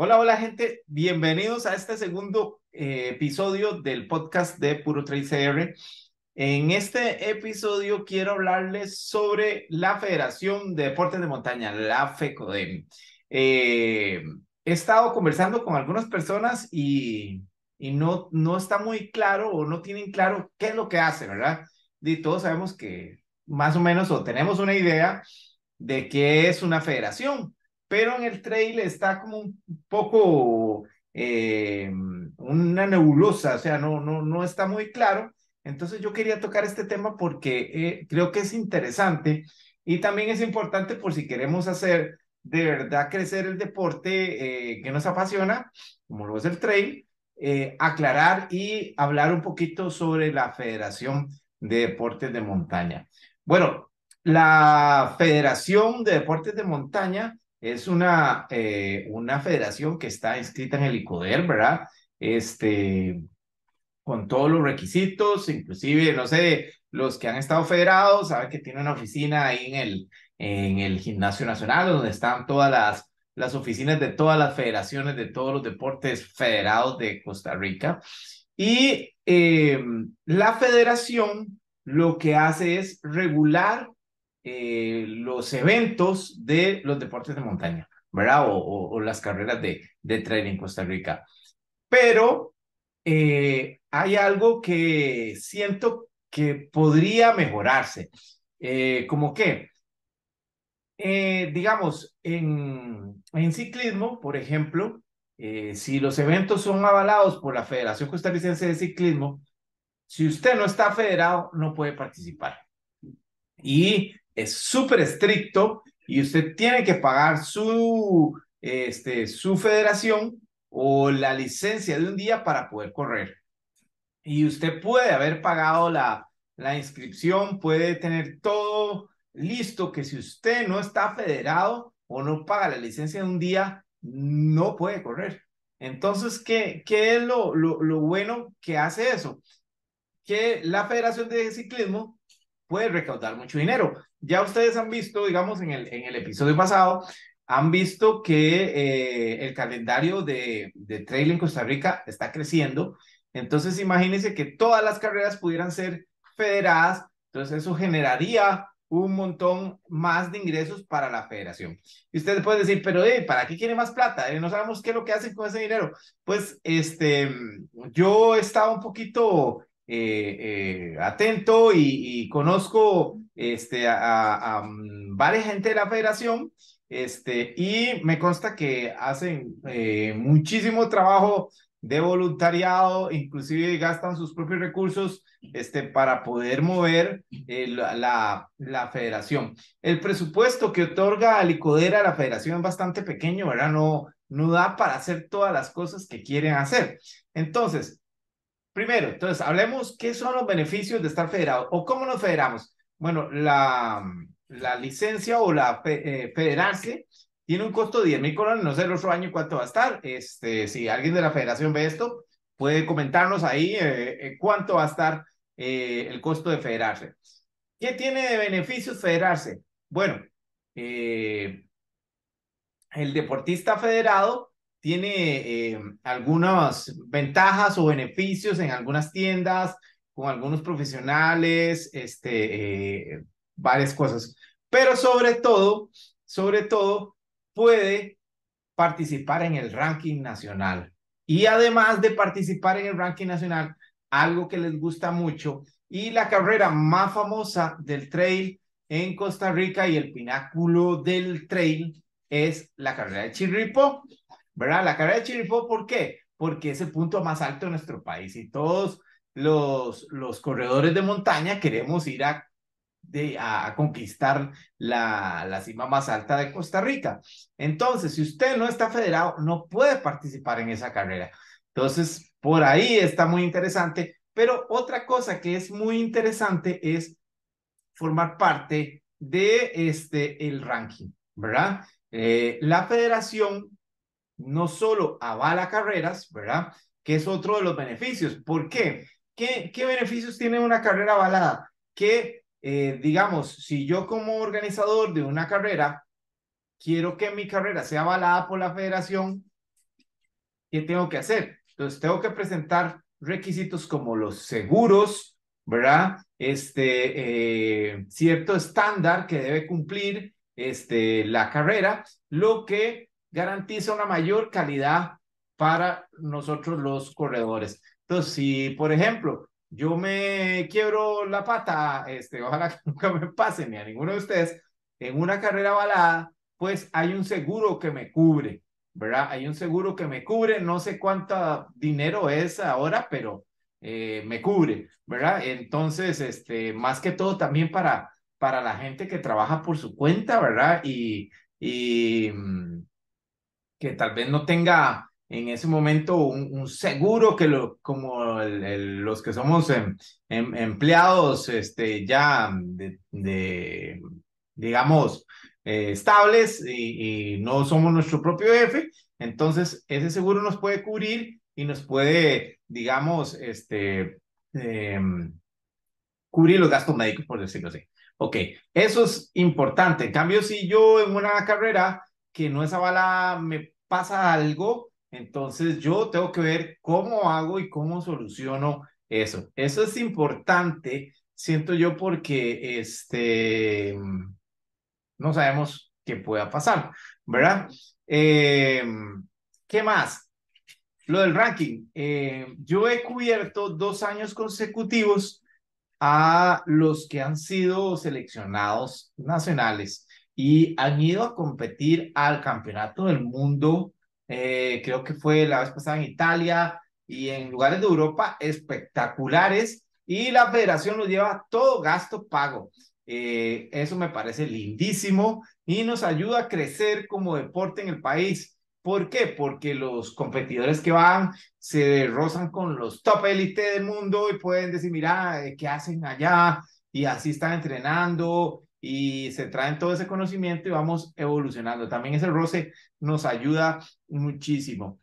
Hola, hola gente, bienvenidos a este segundo eh, episodio del podcast de Puro Trade cr En este episodio quiero hablarles sobre la Federación de Deportes de Montaña, la FECODEM. Eh, he estado conversando con algunas personas y, y no, no está muy claro o no tienen claro qué es lo que hace, ¿verdad? Y todos sabemos que más o menos o tenemos una idea de qué es una federación, pero en el trail está como un poco eh, una nebulosa, o sea, no, no, no está muy claro. Entonces yo quería tocar este tema porque eh, creo que es interesante y también es importante por si queremos hacer de verdad crecer el deporte eh, que nos apasiona, como lo es el trail, aclarar y hablar un poquito sobre la Federación de Deportes de Montaña. Bueno, la Federación de Deportes de Montaña es una, eh, una federación que está inscrita en el ICODER, ¿verdad? Este, con todos los requisitos, inclusive, no sé, los que han estado federados, saben que tiene una oficina ahí en el, en el Gimnasio Nacional, donde están todas las, las oficinas de todas las federaciones de todos los deportes federados de Costa Rica. Y eh, la federación lo que hace es regular eh, los eventos de los deportes de montaña, ¿verdad? O, las carreras de, de trail en Costa Rica. Pero eh, hay algo que siento que podría mejorarse. Eh, como que, digamos, en, en, ciclismo, por ejemplo, si los eventos son avalados por la Federación Costarricense de Ciclismo, si usted no está federado, no puede participar. Y es súper estricto y usted tiene que pagar su, este, su federación o la licencia de un día para poder correr. Y usted puede haber pagado la, la inscripción, puede tener todo listo, que si usted no está federado o no paga la licencia de un día, no puede correr. Entonces, ¿qué, qué es lo, lo, lo bueno que hace eso? Que la Federación de Ciclismo puede recaudar mucho dinero. Ya ustedes han visto, digamos, en el, en el episodio pasado, han visto que eh, el calendario de, de trail en Costa Rica está creciendo. Entonces, imagínense que todas las carreras pudieran ser federadas. Entonces, eso generaría un montón más de ingresos para la federación. Y ustedes pueden decir, pero eh, ¿para qué quiere más plata? Eh, no sabemos qué es lo que hacen con ese dinero. Pues este, yo estaba un poquito eh, eh, atento y, conozco este, a, mm, varias gente de la federación este, y me consta que hacen eh, muchísimo trabajo de voluntariado, inclusive gastan sus propios recursos este, para poder mover la, la, federación. El presupuesto que otorga Alicodera a la federación es bastante pequeño, ¿verdad? No, no da para hacer todas las cosas que quieren hacer. Entonces, Primero, entonces, hablemos qué son los beneficios de estar federado o cómo nos federamos. Bueno, la, la licencia o la eh, federarse tiene un costo de 10 mil colones, no sé el otro año cuánto va a estar. Este, si alguien de la federación ve esto, puede comentarnos ahí eh, eh, cuánto va a estar el costo de federarse. ¿Qué tiene de beneficios federarse? Bueno, el deportista federado tiene eh, algunas ventajas o beneficios en algunas tiendas, con algunos profesionales, este, eh, varias cosas. Pero sobre todo, sobre todo, puede participar en el ranking nacional. Y además de participar en el ranking nacional, algo que les gusta mucho y la carrera más famosa del trail en Costa Rica y el pináculo del trail es la carrera de Chirripo, ¿verdad? La carrera de Chiripó, ¿por qué? Porque es el punto más alto de nuestro país y todos los, los corredores de montaña queremos ir a, a conquistar la, la cima más alta de Costa Rica. Entonces, si usted no está federado, no puede participar en esa carrera. Entonces, por ahí está muy interesante. Pero otra cosa que es muy interesante es formar parte de este el ranking, ¿verdad? Eh, la federación no solo avala carreras, ¿verdad? Que es otro de los beneficios. ¿Por qué? ¿Qué, beneficios tiene una carrera avalada? Que, eh, digamos, si yo como organizador de una carrera quiero que mi carrera sea avalada por la federación, ¿qué tengo que hacer? Entonces, tengo que presentar requisitos como los seguros, ¿verdad? Este, eh, cierto estándar que debe cumplir este, la carrera, lo que garantiza una mayor calidad para nosotros los corredores. Entonces, si por ejemplo yo me quiebro la pata, este, ojalá que nunca me pase ni a ninguno de ustedes, en una carrera balada, pues hay un seguro que me cubre, ¿verdad? Hay un seguro que me cubre, no sé cuánto dinero es ahora, pero eh, me cubre, ¿verdad? Entonces, este, más que todo también para, para la gente que trabaja por su cuenta, ¿verdad? Y, y, mm, que tal vez no tenga en ese momento un, seguro que lo, como los que somos em, em, empleados este, ya de, digamos, eh, estables y, no somos nuestro propio jefe, entonces ese seguro nos puede cubrir y nos puede, digamos, este, em, cubrir los gastos médicos, por decirlo así. Ok, eso es importante. En cambio, si yo en una carrera que no esa bala me pasa algo, entonces yo tengo que ver cómo hago y cómo soluciono eso. Eso es importante, siento yo, porque este, no sabemos qué pueda pasar, ¿verdad? Eh, ¿Qué más? Lo del ranking. Eh, yo he cubierto dos años consecutivos a los que han sido seleccionados nacionales y han ido a competir al campeonato del mundo. Eh, creo que fue la vez pasada en Italia y en lugares de Europa espectaculares. Y la federación los lleva todo gasto pago. Eh, eso me parece lindísimo y nos ayuda a crecer como deporte en el país. ¿Por qué? Porque los competidores que van se rozan con los top elite del mundo y pueden decir, mira, eh, ¿qué hacen allá? Y así están entrenando y se traen todo ese conocimiento y vamos evolucionando. También ese roce nos ayuda muchísimo.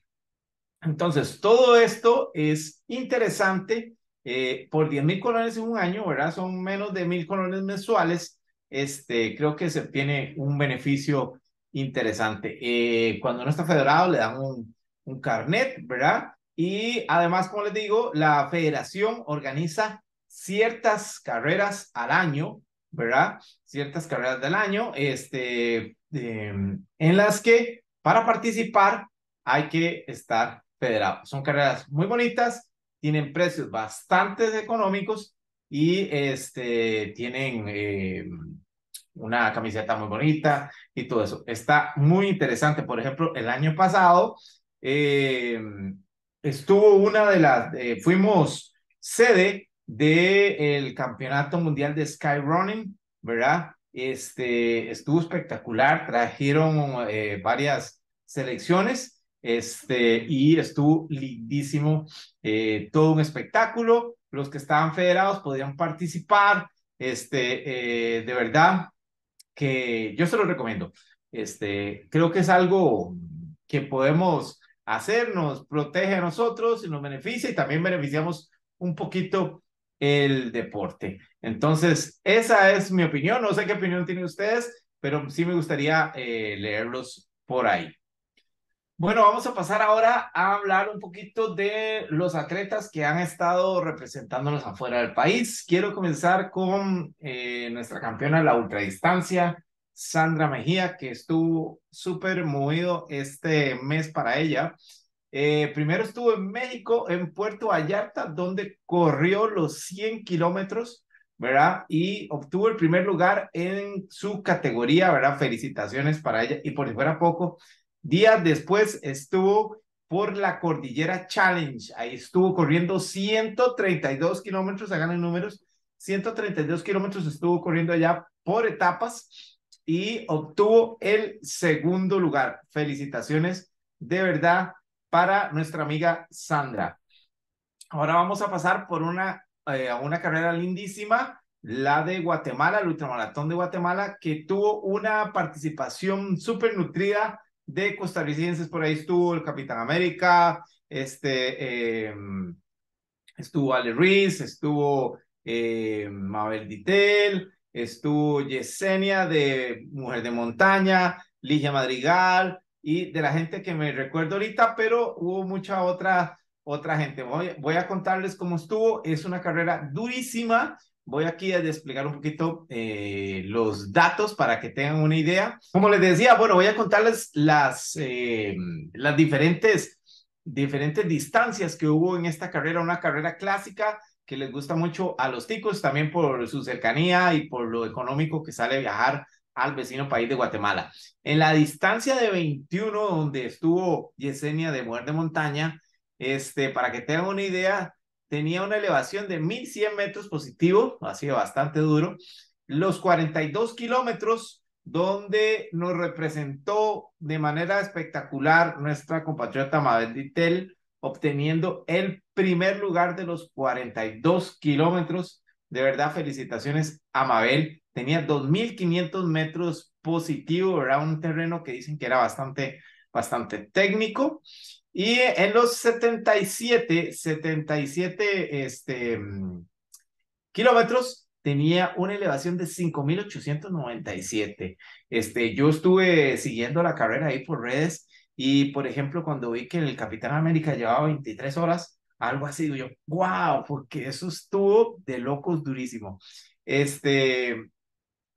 Entonces, todo esto es interesante eh, por 10 mil colones en un año, ¿verdad? Son menos de mil colones mensuales. Este, creo que se tiene un beneficio interesante. Eh, cuando no está federado, le dan un, un carnet, ¿verdad? Y además, como les digo, la federación organiza ciertas carreras al año ¿verdad? Ciertas carreras del año, este, em, en las que para participar hay que estar federado. Son carreras muy bonitas, tienen precios bastante económicos y este, tienen em, una camiseta muy bonita y todo eso. Está muy interesante. Por ejemplo, el año pasado em, estuvo una de las, eh, fuimos sede del Campeonato Mundial de Skyrunning, ¿verdad? Este, estuvo espectacular, trajeron eh, varias selecciones este, y estuvo lindísimo, eh, todo un espectáculo. Los que estaban federados podían participar, este, eh, de verdad que yo se lo recomiendo. Este, creo que es algo que podemos hacer, nos protege a nosotros y nos beneficia y también beneficiamos un poquito el deporte. Entonces, esa es mi opinión. No sé qué opinión tienen ustedes, pero sí me gustaría eh, leerlos por ahí. Bueno, vamos a pasar ahora a hablar un poquito de los atletas que han estado representándonos afuera del país. Quiero comenzar con eh, nuestra campeona de la ultradistancia, Sandra Mejía, que estuvo súper movido este mes para ella. Eh, primero estuvo en México, en Puerto Vallarta, donde corrió los 100 kilómetros, ¿verdad? Y obtuvo el primer lugar en su categoría, ¿verdad? Felicitaciones para ella. Y por si fuera poco, días después estuvo por la Cordillera Challenge. Ahí estuvo corriendo 132 kilómetros, hagan en números, 132 kilómetros estuvo corriendo allá por etapas y obtuvo el segundo lugar. Felicitaciones de verdad para nuestra amiga Sandra. Ahora vamos a pasar por una, eh, una carrera lindísima, la de Guatemala, el ultramaratón de Guatemala, que tuvo una participación súper nutrida de costarricenses. Por ahí estuvo el Capitán América, este, em, estuvo Ale Ruiz, estuvo eh, Mabel Ditel, estuvo Yesenia de Mujer de Montaña, Ligia Madrigal, y de la gente que me recuerdo ahorita, pero hubo mucha otra, otra gente. Voy, a contarles cómo estuvo. Es una carrera durísima. Voy aquí a desplegar un poquito eh, los datos para que tengan una idea. Como les decía, bueno, voy a contarles las, eh, las diferentes, diferentes distancias que hubo en esta carrera, una carrera clásica que les gusta mucho a los ticos, también por su cercanía y por lo económico que sale viajar al vecino país de Guatemala. En la distancia de 21 donde estuvo Yesenia de Mujer de Montaña, este, para que tengan una idea, tenía una elevación de 1100 metros positivo, ha sido bastante duro. Los 42 kilómetros donde nos representó de manera espectacular nuestra compatriota Mabel Dittel, obteniendo el primer lugar de los 42 kilómetros. De verdad, felicitaciones a Mabel tenía 2.500 metros positivo, era un terreno que dicen que era bastante, bastante técnico. Y en los 77, 77 este, kilómetros tenía una elevación de 5.897. Este, yo estuve siguiendo la carrera ahí por redes y, por ejemplo, cuando vi que el Capitán América llevaba 23 horas, algo así, yo, wow, porque eso estuvo de locos durísimo. Este,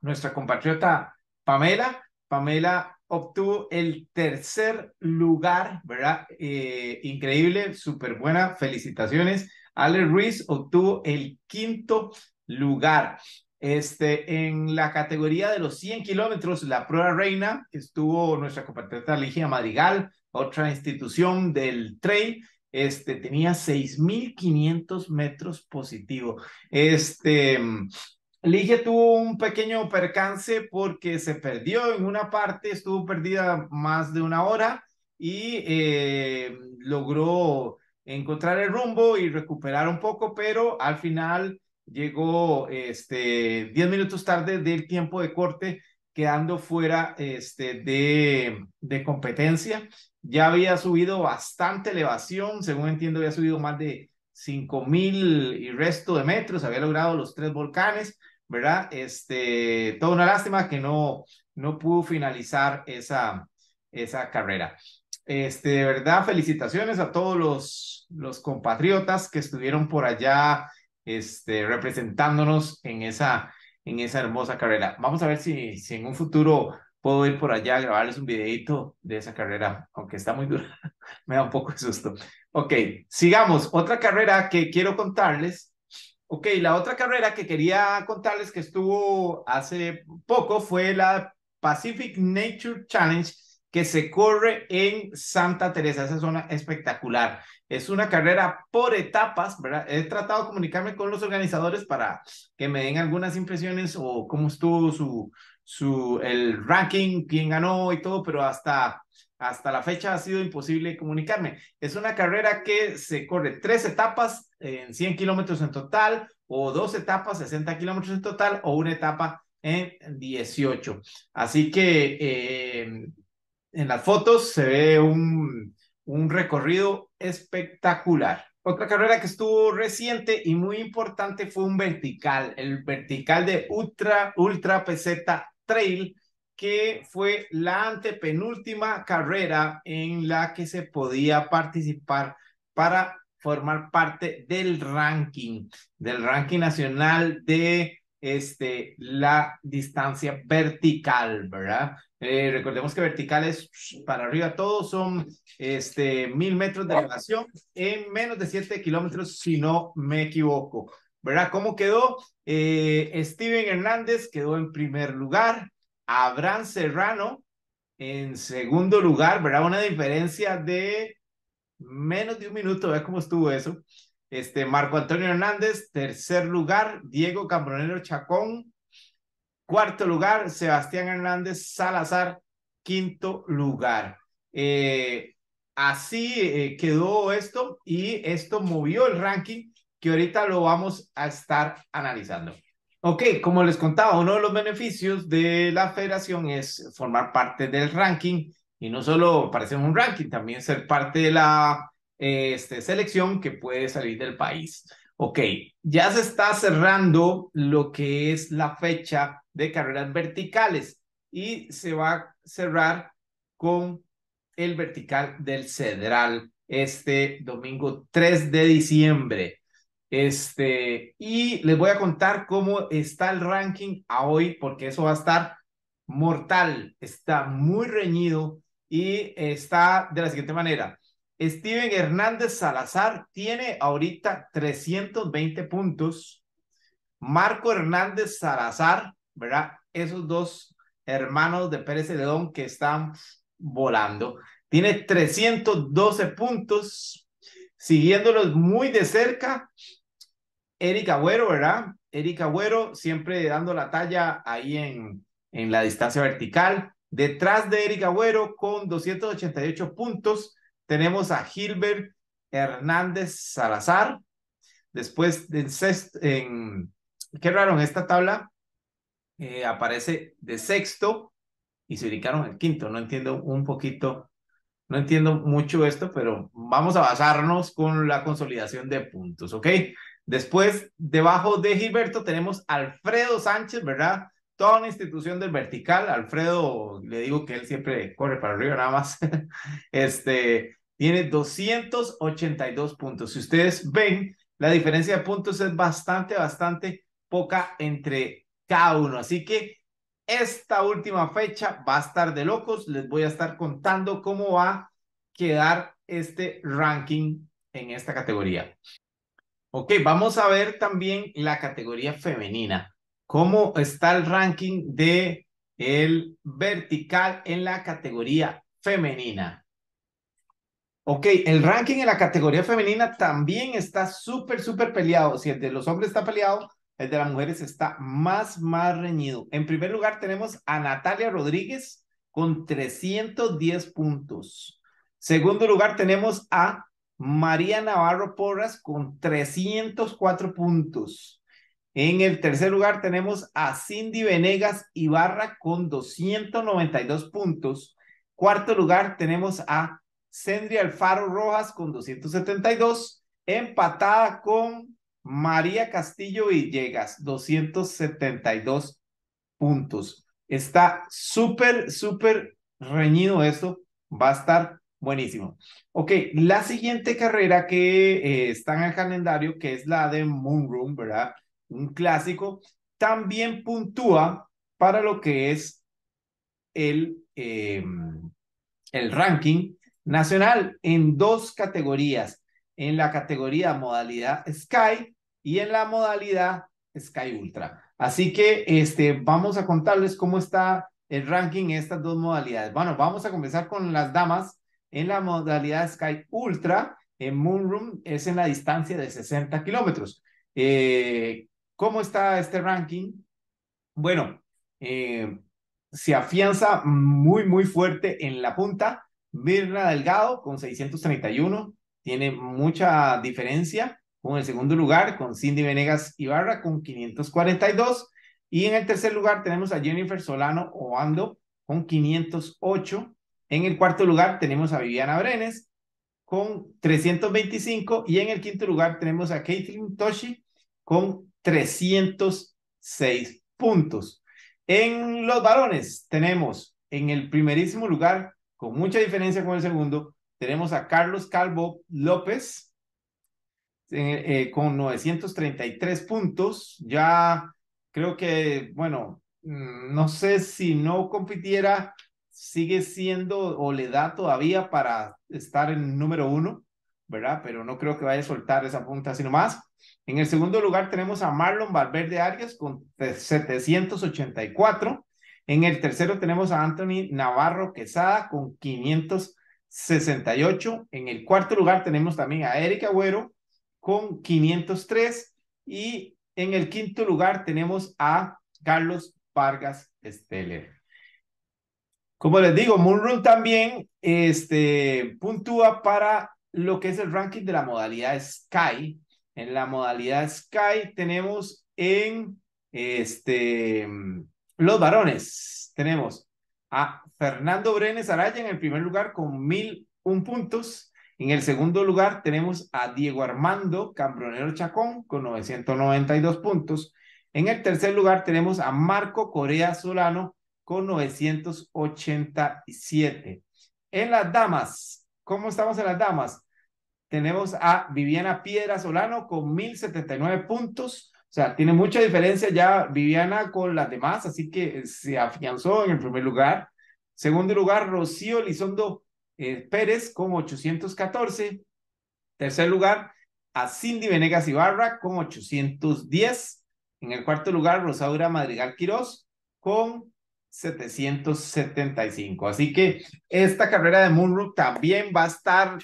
nuestra compatriota Pamela. Pamela obtuvo el tercer lugar, ¿verdad? Eh, increíble, súper buena, felicitaciones. Ale Ruiz obtuvo el quinto lugar. Este, en la categoría de los 100 kilómetros, la prueba reina, estuvo nuestra compatriota Ligia Madrigal, otra institución del trail, este, tenía 6.500 metros positivo. Este, Ligia tuvo un pequeño percance porque se perdió en una parte, estuvo perdida más de una hora y eh, logró encontrar el rumbo y recuperar un poco, pero al final llegó este 10 minutos tarde del tiempo de corte, quedando fuera este, de, de competencia. Ya había subido bastante elevación, según entiendo, había subido más de 5.000 y resto de metros, había logrado los tres volcanes, ¿verdad? Este, toda una lástima que no, no pudo finalizar esa, esa carrera. Este, de verdad, felicitaciones a todos los, los compatriotas que estuvieron por allá este, representándonos en esa, en esa hermosa carrera. Vamos a ver si, si en un futuro puedo ir por allá a grabarles un videito de esa carrera, aunque está muy dura, me da un poco de susto. Ok, sigamos. Otra carrera que quiero contarles Ok, la otra carrera que quería contarles que estuvo hace poco fue la Pacific Nature Challenge que se corre en Santa Teresa, esa zona espectacular. Es una carrera por etapas, ¿verdad? He tratado de comunicarme con los organizadores para que me den algunas impresiones o cómo estuvo su, su, el ranking, quién ganó y todo, pero hasta hasta la fecha ha sido imposible comunicarme. Es una carrera que se corre tres etapas en 100 kilómetros en total, o dos etapas, 60 kilómetros en total, o una etapa en 18. Así que eh, en las fotos se ve un, recorrido espectacular. Otra carrera que estuvo reciente y muy importante fue un vertical, el vertical de Ultra, Ultra PZ Trail, que fue la antepenúltima carrera en la que se podía participar para formar parte del ranking, del ranking nacional de este, la distancia vertical, ¿verdad? Eh, recordemos que verticales para arriba todos son este, mil metros de elevación en menos de siete kilómetros, si no me equivoco, ¿verdad? ¿Cómo quedó? Eh, Steven Hernández quedó en primer lugar, Abraham Serrano en segundo lugar, ¿verdad? Una diferencia de menos de un minuto, ¿ves cómo estuvo eso? Este, Marco Antonio Hernández, tercer lugar, Diego Cambronero Chacón, cuarto lugar, Sebastián Hernández Salazar, quinto lugar. Eh, así eh, quedó esto y esto movió el ranking que ahorita lo vamos a estar analizando. Ok, como les contaba, uno de los beneficios de la federación es formar parte del ranking y no solo en un ranking, también ser parte de la este, selección que puede salir del país. Ok, ya se está cerrando lo que es la fecha de carreras verticales y se va a cerrar con el vertical del Cedral este domingo 3 de diciembre. Este, y les voy a contar cómo está el ranking a hoy, porque eso va a estar mortal, está muy reñido y está de la siguiente manera. Steven Hernández Salazar tiene ahorita 320 puntos. Marco Hernández Salazar, ¿verdad? Esos dos hermanos de Pérez Ledón que están volando. Tiene 312 puntos. Siguiéndolos muy de cerca, Erika Agüero, ¿verdad? Erika Agüero siempre dando la talla ahí en, en la distancia vertical. Detrás de Erika Agüero con 288 puntos tenemos a Gilbert Hernández Salazar. Después de sexto, en, qué raro, en esta tabla eh, aparece de sexto y se ubicaron el quinto. No entiendo un poquito, no entiendo mucho esto, pero vamos a basarnos con la consolidación de puntos, ¿ok? Después, debajo de Gilberto, tenemos Alfredo Sánchez, ¿verdad? Toda una institución del vertical. Alfredo, le digo que él siempre corre para arriba nada más. este, tiene 282 puntos. Si ustedes ven, la diferencia de puntos es bastante, bastante poca entre cada uno. Así que esta última fecha va a estar de locos. Les voy a estar contando cómo va a quedar este ranking en esta categoría. Ok, vamos a ver también la categoría femenina. ¿Cómo está el ranking de el vertical en la categoría femenina? Ok, el ranking en la categoría femenina también está súper, súper peleado. Si el de los hombres está peleado, el de las mujeres está más, más reñido. En primer lugar tenemos a Natalia Rodríguez con 310 puntos. Segundo lugar tenemos a María Navarro Porras con 304 puntos. En el tercer lugar tenemos a Cindy Venegas Ibarra con 292 puntos. Cuarto lugar tenemos a Sendri Alfaro Rojas con 272, empatada con María Castillo Villegas, 272 puntos. Está súper, súper reñido esto. Va a estar Buenísimo. Ok, la siguiente carrera que eh, está en el calendario, que es la de Moonroom, ¿verdad? Un clásico, también puntúa para lo que es el, em, el ranking nacional en dos categorías, en la categoría modalidad Sky y en la modalidad Sky Ultra. Así que este, vamos a contarles cómo está el ranking en estas dos modalidades. Bueno, vamos a comenzar con las damas en la modalidad Sky Ultra en Moonroom es en la distancia de 60 kilómetros. Eh, ¿Cómo está este ranking? Bueno, eh, se afianza muy, muy fuerte en la punta. Mirna Delgado con 631 tiene mucha diferencia con el segundo lugar, con Cindy Venegas Ibarra con 542. Y en el tercer lugar tenemos a Jennifer Solano Oando con 508. En el cuarto lugar tenemos a Viviana Brenes con 325 y en el quinto lugar tenemos a Caitlin Toshi con 306 puntos. En los varones tenemos en el primerísimo lugar, con mucha diferencia con el segundo, tenemos a Carlos Calvo López eh, con 933 puntos. Ya creo que, bueno, mm, no sé si no compitiera sigue siendo o le da todavía para estar en número uno, ¿verdad? Pero no creo que vaya a soltar esa punta, sino más. En el segundo lugar tenemos a Marlon Valverde Arias con 784. En el tercero tenemos a Anthony Navarro Quesada con 568. En el cuarto lugar tenemos también a Eric Agüero con 503. Y en el quinto lugar tenemos a Carlos Vargas Esteller. Como les digo, Moonroom también este, puntúa para lo que es el ranking de la modalidad Sky. En la modalidad Sky tenemos en este, los varones, tenemos a Fernando Brenes Araya en el primer lugar con mil puntos. En el segundo lugar tenemos a Diego Armando Cambronero Chacón con 992 puntos. En el tercer lugar tenemos a Marco Corea Solano con 987. En las damas, ¿cómo estamos en las damas? Tenemos a Viviana Piedra Solano con 1079 puntos. O sea, tiene mucha diferencia ya Viviana con las demás, así que se afianzó en el primer lugar. Segundo lugar, Rocío Lizondo eh, Pérez con 814. Tercer lugar, a Cindy Venegas Ibarra con 810. En el cuarto lugar, Rosaura Madrigal Quirós con 775. Así que esta carrera de Moonrook también va a estar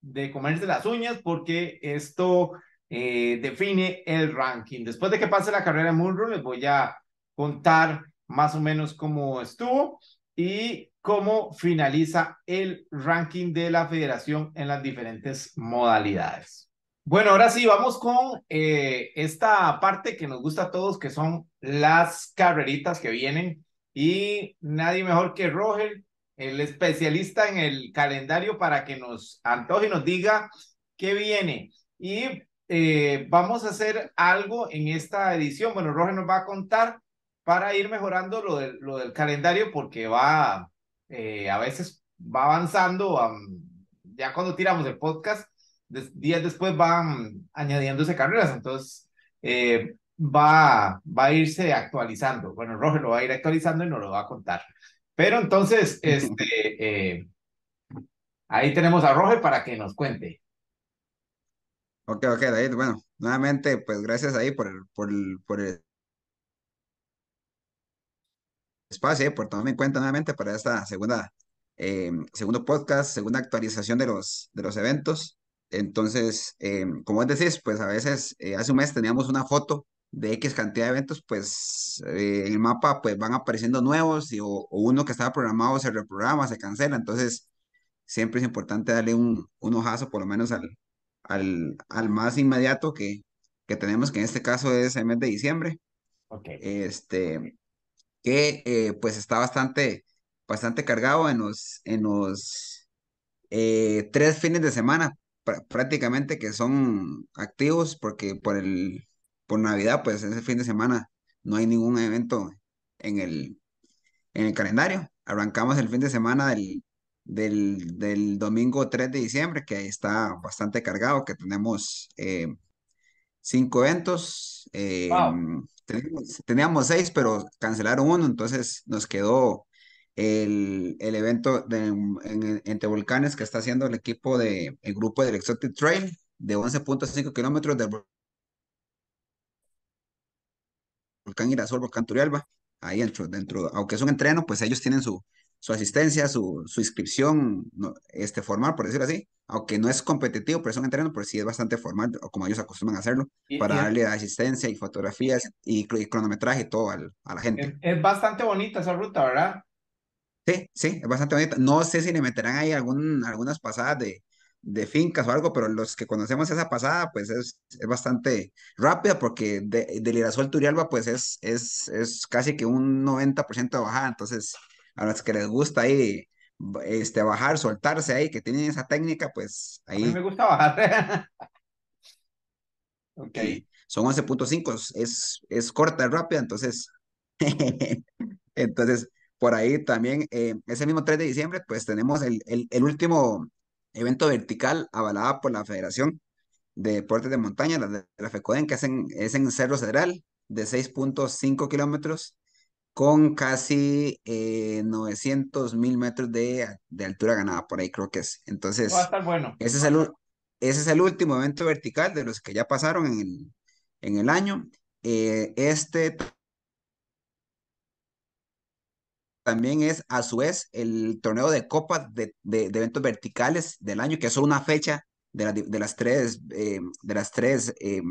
de comerse las uñas porque esto eh, define el ranking. Después de que pase la carrera de Moonrook, les voy a contar más o menos cómo estuvo y cómo finaliza el ranking de la federación en las diferentes modalidades. Bueno, ahora sí, vamos con eh, esta parte que nos gusta a todos, que son las carreritas que vienen y nadie mejor que Roger, el especialista en el calendario, para que nos antoje y nos diga qué viene. Y eh, vamos a hacer algo en esta edición. Bueno, Roger nos va a contar para ir mejorando lo, de, lo del calendario porque va, eh, a veces va avanzando. ya cuando tiramos el podcast, días después van añadiéndose carreras. Entonces, eh, va, va a irse actualizando. Bueno, Roger lo va a ir actualizando y nos lo va a contar. Pero entonces, este, eh, ahí tenemos a Roger para que nos cuente. Ok, ok, David. Bueno, nuevamente, pues gracias ahí por el, por por espacio, eh, por tomarme en cuenta nuevamente para esta segunda, eh, segundo podcast, segunda actualización de los, de los eventos. Entonces, como decís, pues a veces hace un mes teníamos una foto de X cantidad de eventos, pues eh, en el mapa pues van apareciendo nuevos o, uno que estaba programado se reprograma, se cancela, entonces siempre es importante darle un, un ojazo por lo menos al, al, al más inmediato que, que, tenemos, que en este caso es el mes de diciembre, Ok este, que eh, pues está bastante, bastante cargado en los, en los eh, tres fines de semana prácticamente que son activos porque por el por Navidad, pues ese fin de semana no hay ningún evento en el, en el calendario. Arrancamos el fin de semana del, del, domingo 3 de diciembre, que está bastante cargado, que tenemos eh, cinco eventos. Eh, teníamos, seis, pero cancelaron uno, entonces nos quedó el, evento de, entre volcanes que está haciendo el equipo de grupo del Exotic Trail de 11.5 kilómetros del Volcán Sol Volcán Turialba, ahí dentro, aunque es un entreno, pues ellos tienen su, su asistencia, su, su inscripción este, formal, por decirlo así, aunque no es competitivo, pero es un entreno, pero sí es bastante formal, como ellos acostumbran a hacerlo, para darle asistencia y fotografías y, cronometraje y todo a la gente. Es, bastante bonita esa ruta, ¿verdad? Sí, sí, es bastante bonita. No sé si le meterán ahí algunas pasadas de, de fincas o algo, pero los que conocemos esa pasada, pues es, es bastante rápida porque de, de Turialba, pues es, es, es casi que un 90% de bajada. Entonces, a los que les gusta ahí este, bajar, soltarse ahí, que tienen esa técnica, pues ahí. A mí me gusta bajar. ok. Son 11.5, es, es corta, es rápida, entonces. entonces, por ahí también, eh, ese mismo 3 de diciembre, pues tenemos el, el último evento vertical avalada por la Federación de Deportes de Montaña, la, la FECODEN, que es en, en Cerro Cedral, de 6.5 kilómetros, con casi 900 eh, mil metros de, de, altura ganada, por ahí creo que es. Entonces, Va bueno. ese, es el, último evento vertical de los que ya pasaron en el, en el año. Eh, este también es a su vez el torneo de copas de, eventos verticales del año, que son una fecha de, las tres, de las tres eh, eh,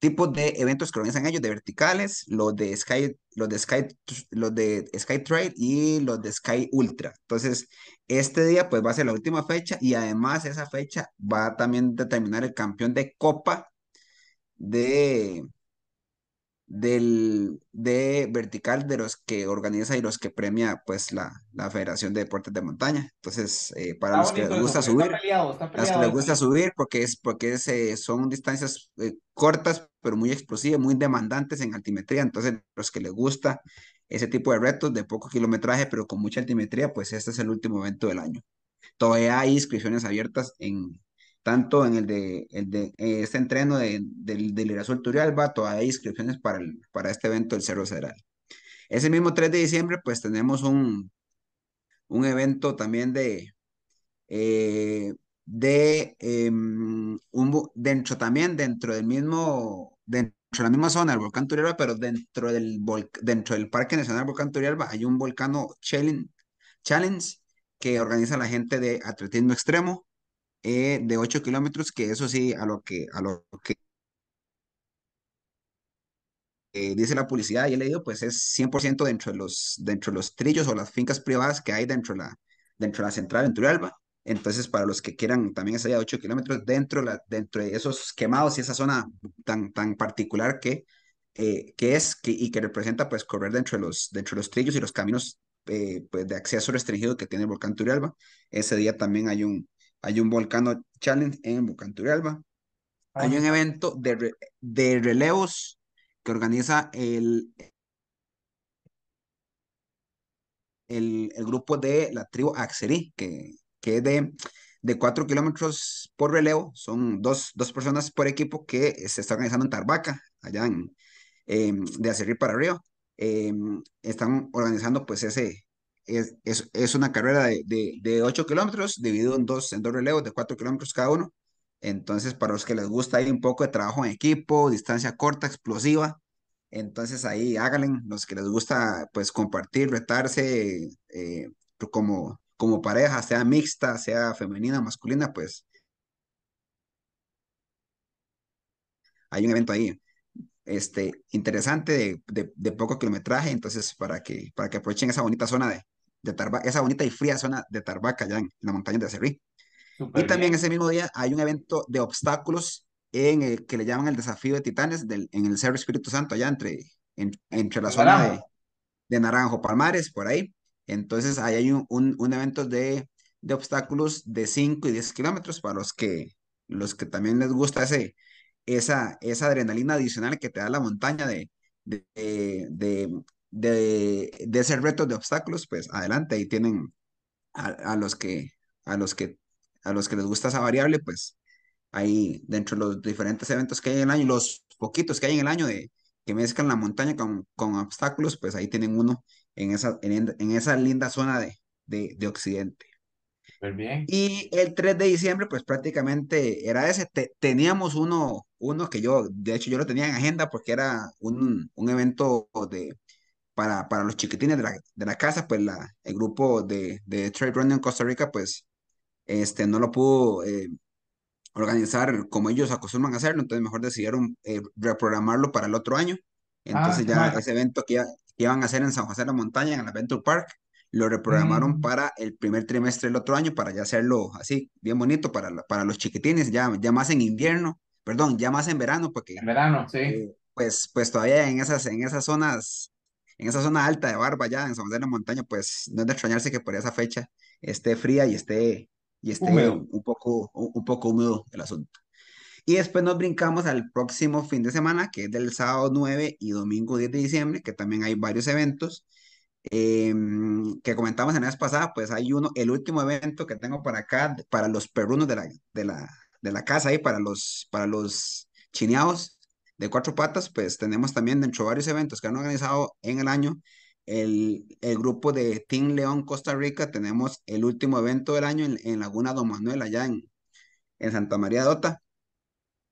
tipos de eventos que organizan ellos, de verticales, los de Sky, los de Sky, los de Sky Trade y los de Sky Ultra. Entonces, este día pues va a ser la última fecha y además esa fecha va también a determinar el campeón de copa de, del, de vertical de los que organiza y los que premia pues la, la Federación de Deportes de Montaña. Entonces, eh, para ah, los que les gusta subir, los que les gusta subir porque, es, porque eh, son distancias eh, cortas, pero muy explosivas, muy demandantes en altimetría. Entonces, los que les gusta ese tipo de retos de poco kilometraje, pero con mucha altimetría, pues este es el último evento del año. Todavía hay inscripciones abiertas en, tanto en el de, eh, este entreno del Irasol Lirazul Turialba, todavía hay inscripciones para, el, para este evento del Cerro Cederal. Ese mismo 3 de diciembre, pues tenemos un, un evento también de, eh, de, em, un, dentro también, dentro del mismo, dentro de la misma zona del volcán Turialba, pero dentro del, dentro del Parque Nacional Volcán Turialba hay un volcán challenge, challenge que organiza la gente de atletismo extremo eh, de 8 kilómetros, que eso sí, a lo que, a lo que eh, dice la publicidad, y he leído, pues es 100% dentro de, los, dentro de los trillos o las fincas privadas que hay dentro de la, dentro de la central en Turialba Entonces, para los que quieran también allá de 8 kilómetros, dentro, la, dentro de esos quemados y esa zona tan, tan particular que, eh, que es que, y que representa pues correr dentro de los, dentro de los trillos y los caminos pues, de acceso restringido que tiene el volcán Turialba ese día también hay un, hay un Volcano Challenge en Bucanturialba. Ah. Hay un evento de, relevos que organiza el, el, grupo de la tribu Axerí, que, que es de, de kilómetros por relevo. Son dos, dos personas por equipo que se está organizando en Tarbaca, allá en, em, de Acerí para Río. Em, están organizando pues ese, es, una carrera de, de, 8 kilómetros, dividido en dos, en relevos de 4 kilómetros cada uno. Entonces, para los que les gusta, ir un poco de trabajo en equipo, distancia corta, explosiva. Entonces, ahí háganle, los que les gusta, pues compartir, retarse eh, como, como pareja, sea mixta, sea femenina, masculina, pues hay un evento ahí este, interesante de, de, poco kilometraje, entonces para que, para que aprovechen esa bonita zona de, de esa bonita y fría zona de Tarbaca, allá en, la montaña de Acerrí. y también ese mismo día hay un evento de obstáculos en el que le llaman el desafío de titanes del, en el Cerro Espíritu Santo, allá entre, entre la zona de, Naranjo, Palmares, por ahí. Entonces ahí hay un, un, evento de, obstáculos de 5 y 10 kilómetros para los que, los que también les gusta ese, esa, esa adrenalina adicional que te da la montaña de, de de, ese reto de obstáculos, pues adelante, ahí tienen a, los que, a, los que, a los que les gusta esa variable, pues ahí dentro de los diferentes eventos que hay en el año, los poquitos que hay en el año de que mezclan la montaña con, con obstáculos, pues ahí tienen uno en esa, en, esa linda zona de, de, Occidente. Y el 3 de diciembre, pues prácticamente era ese. teníamos uno, uno que yo, de hecho yo lo tenía en agenda porque era un, un evento de, para, para los chiquitines de la, de casa, pues la, el grupo de, de Trade Running en Costa Rica, pues este, no lo pudo eh, organizar como ellos acostumbran a hacerlo, entonces mejor decidieron eh, reprogramarlo para el otro año. Ah, entonces ya ese evento que, iban a hacer en San José de la Montaña, en el Adventure Park, lo reprogramaron mm. para el primer trimestre del otro año para ya hacerlo así, bien bonito para, para los chiquitines, ya, ya más en invierno, perdón, ya más en verano, porque... En verano, sí. Eh, pues, pues todavía en esas, en esas zonas en esa zona alta de Barba, ya en San de la Montaña, pues no es de extrañarse que por esa fecha esté fría y esté, y esté un, poco, un, poco húmedo el asunto. Y después nos brincamos al próximo fin de semana, que es del sábado 9 y domingo 10 de diciembre, que también hay varios eventos. Em, que comentamos en la vez pasada, pues hay uno, el último evento que tengo para acá, para los perrunos de la, de la, de la casa y para los, para los chineados, de cuatro patas, pues tenemos también dentro de varios eventos que han organizado en el año. El, el grupo de Team León Costa Rica, tenemos el último evento del año en, Laguna Don Manuel, allá en, en Santa María Dota.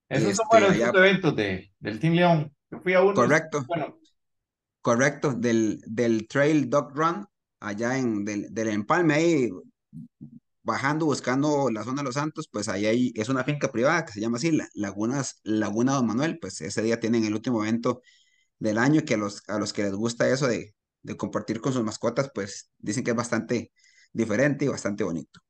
Esos son buenos este, eventos del Team León. Yo fui a uno. Correcto. Correcto, del, del Trail Dog Run, allá en, del, del empalme ahí bajando, buscando la zona de Los Santos, pues ahí hay, es una finca privada que se llama así, Lagunas, Laguna Don Manuel, pues ese día tienen el último evento del año que a los, a los que les gusta eso de, compartir con sus mascotas, pues dicen que es bastante diferente y bastante bonito.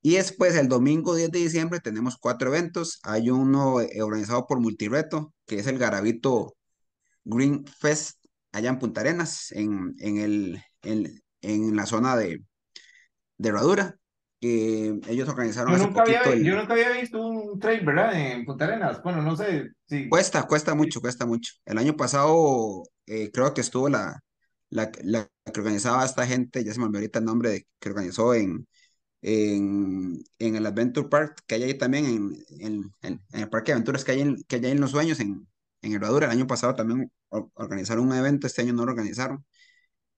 Y después el domingo 10 de diciembre tenemos cuatro eventos. Hay uno eh, organizado por Multireto, que es el Garabito Green Fest allá en Punta Arenas, en, en, el, en, la zona de, de Herradura ellos organizaron. Yo, nunca, había, yo nunca había visto un trail, ¿verdad? En Punta Arenas. Bueno, no sé. Sí. Cuesta, cuesta mucho, cuesta mucho. El año pasado eh, creo que estuvo la, la, la, que organizaba esta gente, ya se me olvidó ahorita el nombre, de, que organizó en, en, en, el Adventure Park, que hay ahí también, en, en, el Parque de Aventuras que hay en, que hay en Los Sueños, en, en Herradura. El año pasado también organizaron un evento, este año no lo organizaron.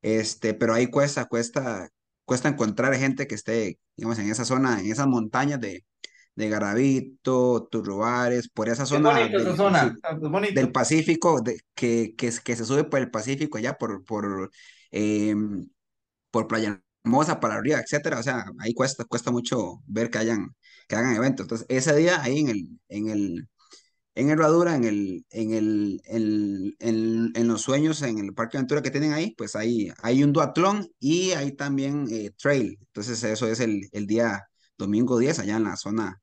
Este, pero ahí cuesta, cuesta cuesta encontrar gente que esté, digamos, en esa zona, en esas montañas de, de Garavito, Turrubares, por esa zona, del Pacífico, de, que, que, se sube por el Pacífico allá, por, por, em, por Playa Hermosa, para arriba, etcétera. O sea, ahí cuesta, cuesta mucho ver que hayan que hagan eventos. Entonces, ese día ahí en el, en el, en Herradura, en, el, en, el, los sueños, en el parque de aventura que tienen ahí, pues ahí hay un duatlón y hay también eh, trail. Entonces eso es el, día domingo 10 allá en la zona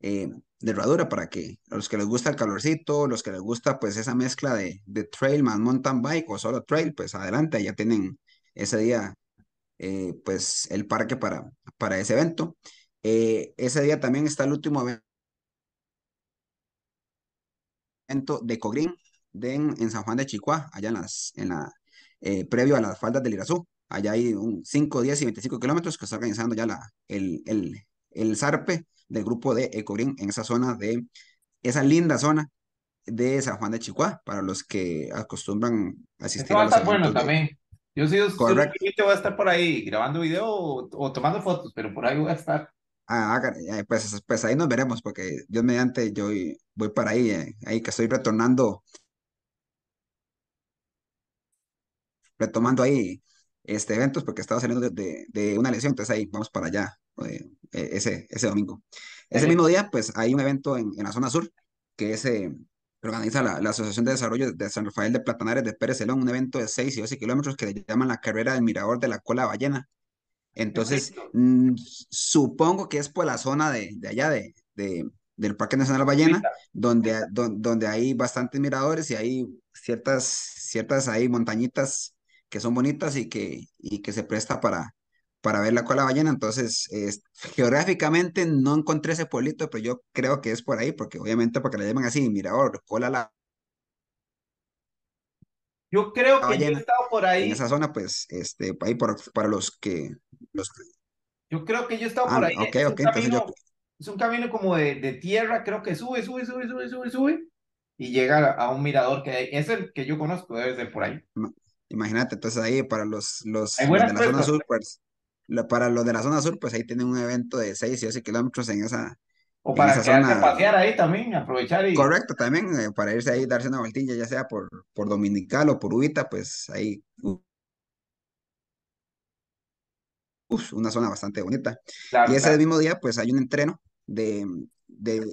eh, de Herradura para que los que les gusta el calorcito, los que les gusta pues esa mezcla de, trail más mountain bike o solo trail, pues adelante, ya tienen ese día eh, pues el parque para, para ese evento. ese día también está el último evento de Cogrín de, en, San Juan de Chicuá, allá en las, en la, eh, previo a las faldas del Irazú. Allá hay un 5, 10 y 25 kilómetros que está organizando ya la, el, el, el zarpe del grupo de Ecogrín en esa zona de, esa linda zona de San Juan de Chicuá, para los que acostumbran asistir. Esto va a estar bueno también. Yo sí, si, yo este voy a estar por ahí grabando video o, o tomando fotos, pero por ahí voy a estar. Ah, ah eh, pues, pues ahí nos veremos, porque yo mediante, yo voy para ahí, eh, ahí que estoy retornando, retomando ahí este eventos, porque estaba saliendo de, una lesión, entonces ahí vamos para allá eh, ese, ese domingo. Ese mismo día, pues hay un evento en, la zona sur, que es organiza la, Asociación de Desarrollo de San Rafael de Platanares de Pérez Celón, un evento de 6 y 12 kilómetros que le llaman la carrera del mirador de la cola ballena, entonces, mm, supongo que es por la zona de, allá, de, de, del Parque Nacional Ballena, donde, donde hay bastantes miradores y hay ciertas, ciertas ahí montañitas que son bonitas y que, y que se presta para, para ver la cola ballena. Entonces, geográficamente no encontré ese pueblito, pero yo creo que es por ahí, porque obviamente porque le llaman así, mirador, cola la yo creo que yo he estado por ahí. En esa zona, pues, este, ahí para los que. Yo creo que yo he estado por ah, ahí. es, un camino, como de, tierra, creo que sube, sube, sube, sube, sube, sube. Y llega a un mirador que es el que yo conozco, debe ser por ahí. Imagínate, entonces ahí para los, los, de la zona sur, ¿eh? pues, para los de la zona sur, pues ahí tienen un evento de 6 y kilómetros en esa, o para pasear ahí también, aprovechar y... Correcto, también eh, para irse ahí, darse una vueltilla, ya sea por, por Dominical o por Ubita, pues ahí... Uf, una zona bastante bonita. y ese mismo día, pues hay un entreno de, de,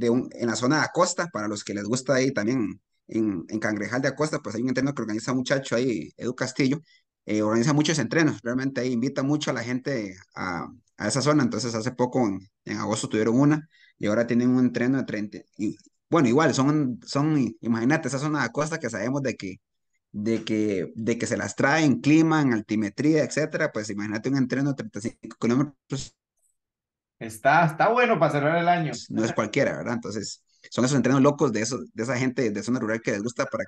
en la zona de Acosta, para los que les gusta ahí también, en, Cangrejal de Acosta, pues hay un entreno que organiza un muchacho ahí, Edu Castillo, eh, organiza muchos entrenos, realmente ahí invita mucho a la gente a, a esa zona. Entonces, hace poco, en, agosto, tuvieron una y ahora tienen un entreno de 30. Y, bueno, igual, son, son imagínate, esa zona de costa que sabemos de que, de que, de que se las trae en clima, en altimetría, etcétera. Pues imagínate un entreno de 35 kilómetros. Está, está bueno para cerrar el año. No es cualquiera, ¿verdad? Entonces, son esos entrenos locos de, esos, de esa gente de zona rural que les gusta para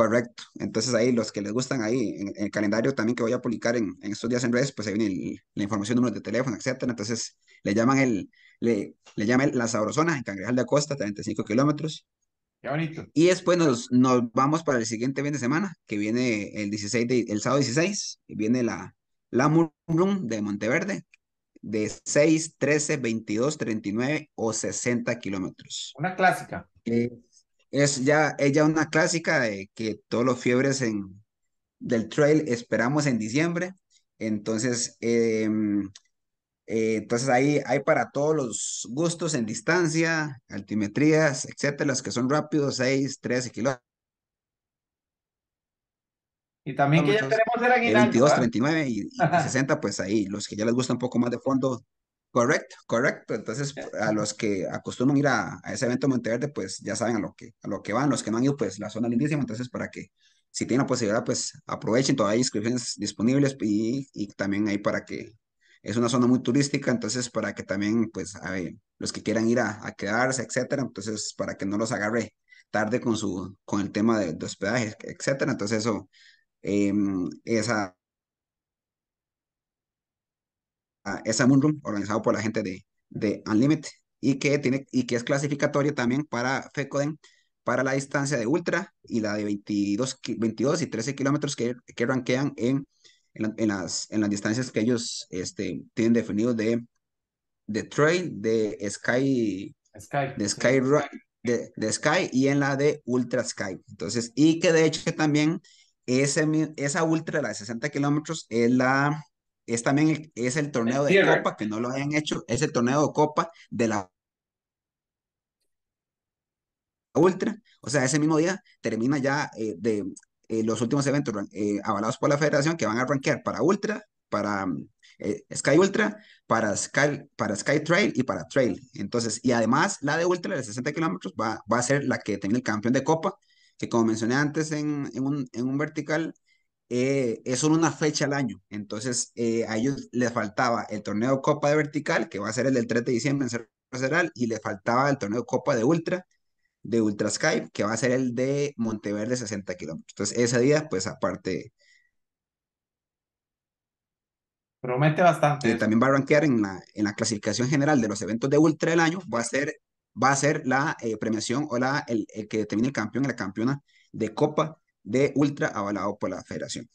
Correcto. Entonces ahí los que les gustan ahí, en, el calendario también que voy a publicar en, estos días en redes, pues ahí viene la información, número de teléfono, etcétera. Entonces le llaman el, le, le llaman la Sabrosona en Cangrejal de Acosta, 35 kilómetros. Qué bonito. Y después nos, nos vamos para el siguiente fin de semana, que viene el 16 el sábado 16, viene la, la de Monteverde, de 6, 13, 22, 39 o 60 kilómetros. Una clásica. que eh, es ya ella una clásica de que todos los fiebres en, del trail esperamos en diciembre. Entonces, em, eh, entonces ahí hay para todos los gustos en distancia, altimetrías, etcétera, los que son rápidos, 6, 13 kilómetros. Y también que ya tenemos el aguinaldo. 22, 39 y 60, pues ahí, los que ya les gusta un poco más de fondo, Correcto, correcto. Entonces, eh, a los que acostumbran ir a, ese evento Monteverde, pues ya saben a lo, que, a lo que van. Los que no han ido, pues la zona lindísima. Entonces, para que si tienen la posibilidad, pues aprovechen. Todavía hay inscripciones disponibles y, y también hay para que es una zona muy turística. Entonces, para que también, pues, a ver, los que quieran ir a, quedarse, etcétera. Entonces, para que no los agarre tarde con, su, con el tema de, hospedaje, etcétera. Entonces, eso, em, esa esa Moonroom organizado por la gente de, de Unlimited y que, tiene, y que es clasificatoria también para FECODEN para la distancia de ultra y la de 22, 22 y 13 kilómetros que, que ranquean en, en, las, en las distancias que ellos este, tienen definido de, de trail, de sky, de sky, de, de, sky y en la de ultra sky. Entonces, y que de hecho también ese, esa ultra, la de 60 kilómetros, es la es también el, es el torneo de Copa, que no lo hayan hecho, es el torneo de Copa de la Ultra, o sea, ese mismo día termina ya eh, de eh, los últimos eventos eh, avalados por la federación que van a rankear para Ultra, para Sky Ultra, para Sky, para Sky Trail y para Trail. Entonces, y además la de Ultra de 60 kilómetros va, va, a ser la que tenga el campeón de Copa, que como mencioné antes en, un, en un vertical, eh, es una fecha al año. Entonces, eh, a ellos les faltaba el torneo Copa de Vertical, que va a ser el del 3 de diciembre en Cerro Federal, y les faltaba el torneo Copa de Ultra, de Ultra Sky, que va a ser el de Monteverde 60 kilómetros. Entonces, ese día, pues aparte. Promete bastante. Eh, también va a rankear en la, en la clasificación general de los eventos de Ultra del año, va a ser, va a ser la premiación o el, que determine el campeón y la campeona de Copa de ultra avalado por la federación.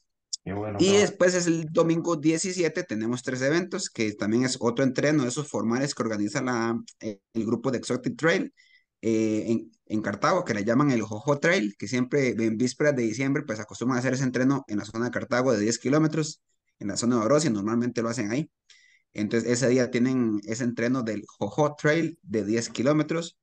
y después es el domingo 17, tenemos tres eventos, que también es otro entreno de esos formales que organiza la, el grupo de Exotic Trail eh, en, Cartago, que le llaman el Jojo Trail, que siempre en vísperas de diciembre pues acostumbran a hacer ese entreno en la zona de Cartago de 10 kilómetros, en la zona de y normalmente lo hacen ahí. Entonces ese día tienen ese entreno del Jojo Trail de 10 kilómetros.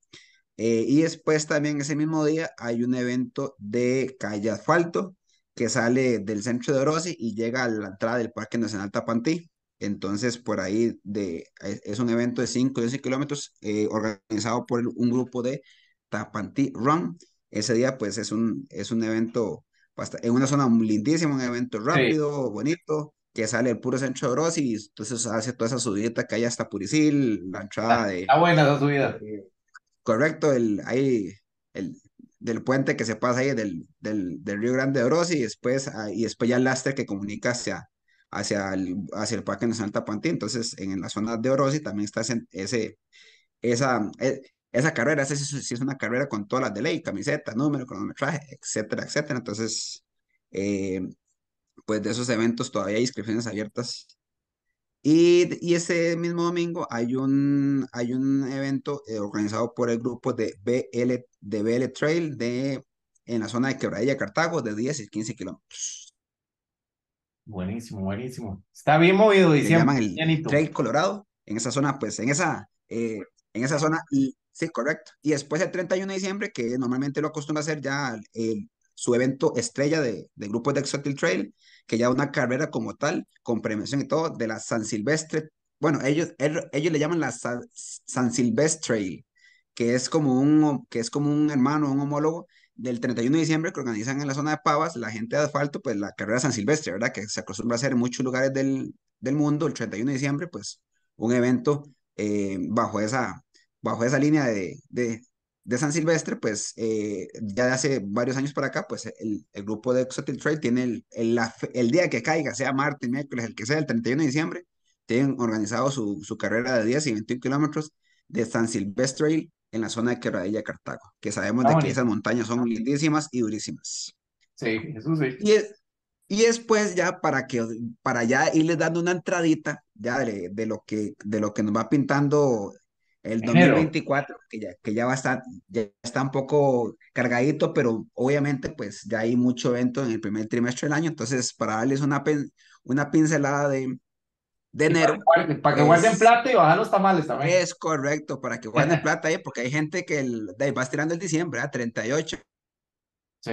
Eh, y después también ese mismo día hay un evento de calle asfalto que sale del centro de Orosi y llega a la entrada del Parque Nacional Tapantí. Entonces, por ahí de, es, un evento de 5 o 10 kilómetros eh, organizado por un grupo de Tapantí Run. Ese día, pues, es un, es un evento en una zona lindísima, un evento rápido, bonito, que sale el puro centro de Orosi y entonces hace toda esa subida que hay hasta Puricil, la entrada de... Ah, buena esa subida correcto, el, ahí, el, del puente que se pasa ahí del, del, Río Grande de Orosi y después, ah, y después ya el lastre que comunica hacia, hacia, el, hacia el Parque Nacional Tapantí. Entonces, en, la zona de Orosi también está ese, esa, e, esa carrera, esa es una carrera con todas las de ley, camiseta, número, cronometraje, etcétera, etcétera. Entonces, eh, pues de esos eventos todavía hay inscripciones abiertas y, ese mismo domingo hay un, hay un evento eh, organizado por el grupo de BL, de BL Trail de, en la zona de Quebradilla, Cartago, de 10 y 15 kilómetros. Buenísimo, buenísimo. Está bien movido, diciembre. Se el Trail Colorado, en esa zona, pues, en esa, eh, en esa zona, y, sí, correcto. Y después el 31 de diciembre, que normalmente lo acostumbra hacer ya el, su evento estrella de, de grupos de exotil Trail, que ya una carrera como tal, con premiación y todo, de la San Silvestre. Bueno, ellos, er, ellos, le llaman la San, Silvestre que es, como un, que es como un hermano, un homólogo del 31 de diciembre que organizan en la zona de Pavas, la gente de asfalto, pues la carrera San Silvestre, ¿verdad? Que se acostumbra a hacer en muchos lugares del, mundo, el 31 de diciembre, pues un evento eh, bajo, esa, bajo esa línea de, de, de San Silvestre, pues eh, ya de hace varios años para acá, pues el, grupo de Exotic Trail tiene el, día que caiga, sea martes, miércoles, el que sea, el 31 de diciembre, tienen organizado su, su carrera de 10 y 21 kilómetros de San Silvestre Trail en la zona de Quebradilla Cartago, que sabemos de que esas montañas son lindísimas y durísimas. Sí, eso sí. Y, es, y después ya para que para ya irles dando una entradita ya de, de, lo que de lo que nos va pintando el 2024, que ya, que ya va a estar, ya está un poco cargadito, pero obviamente pues ya hay mucho evento en el primer trimestre del año, entonces para darles una, una pincelada de, de enero. Para, que guarden plata y bajar los tamales también. Es correcto, para que guarden plata ahí, porque hay gente que va tirando el diciembre, a 38. Sí.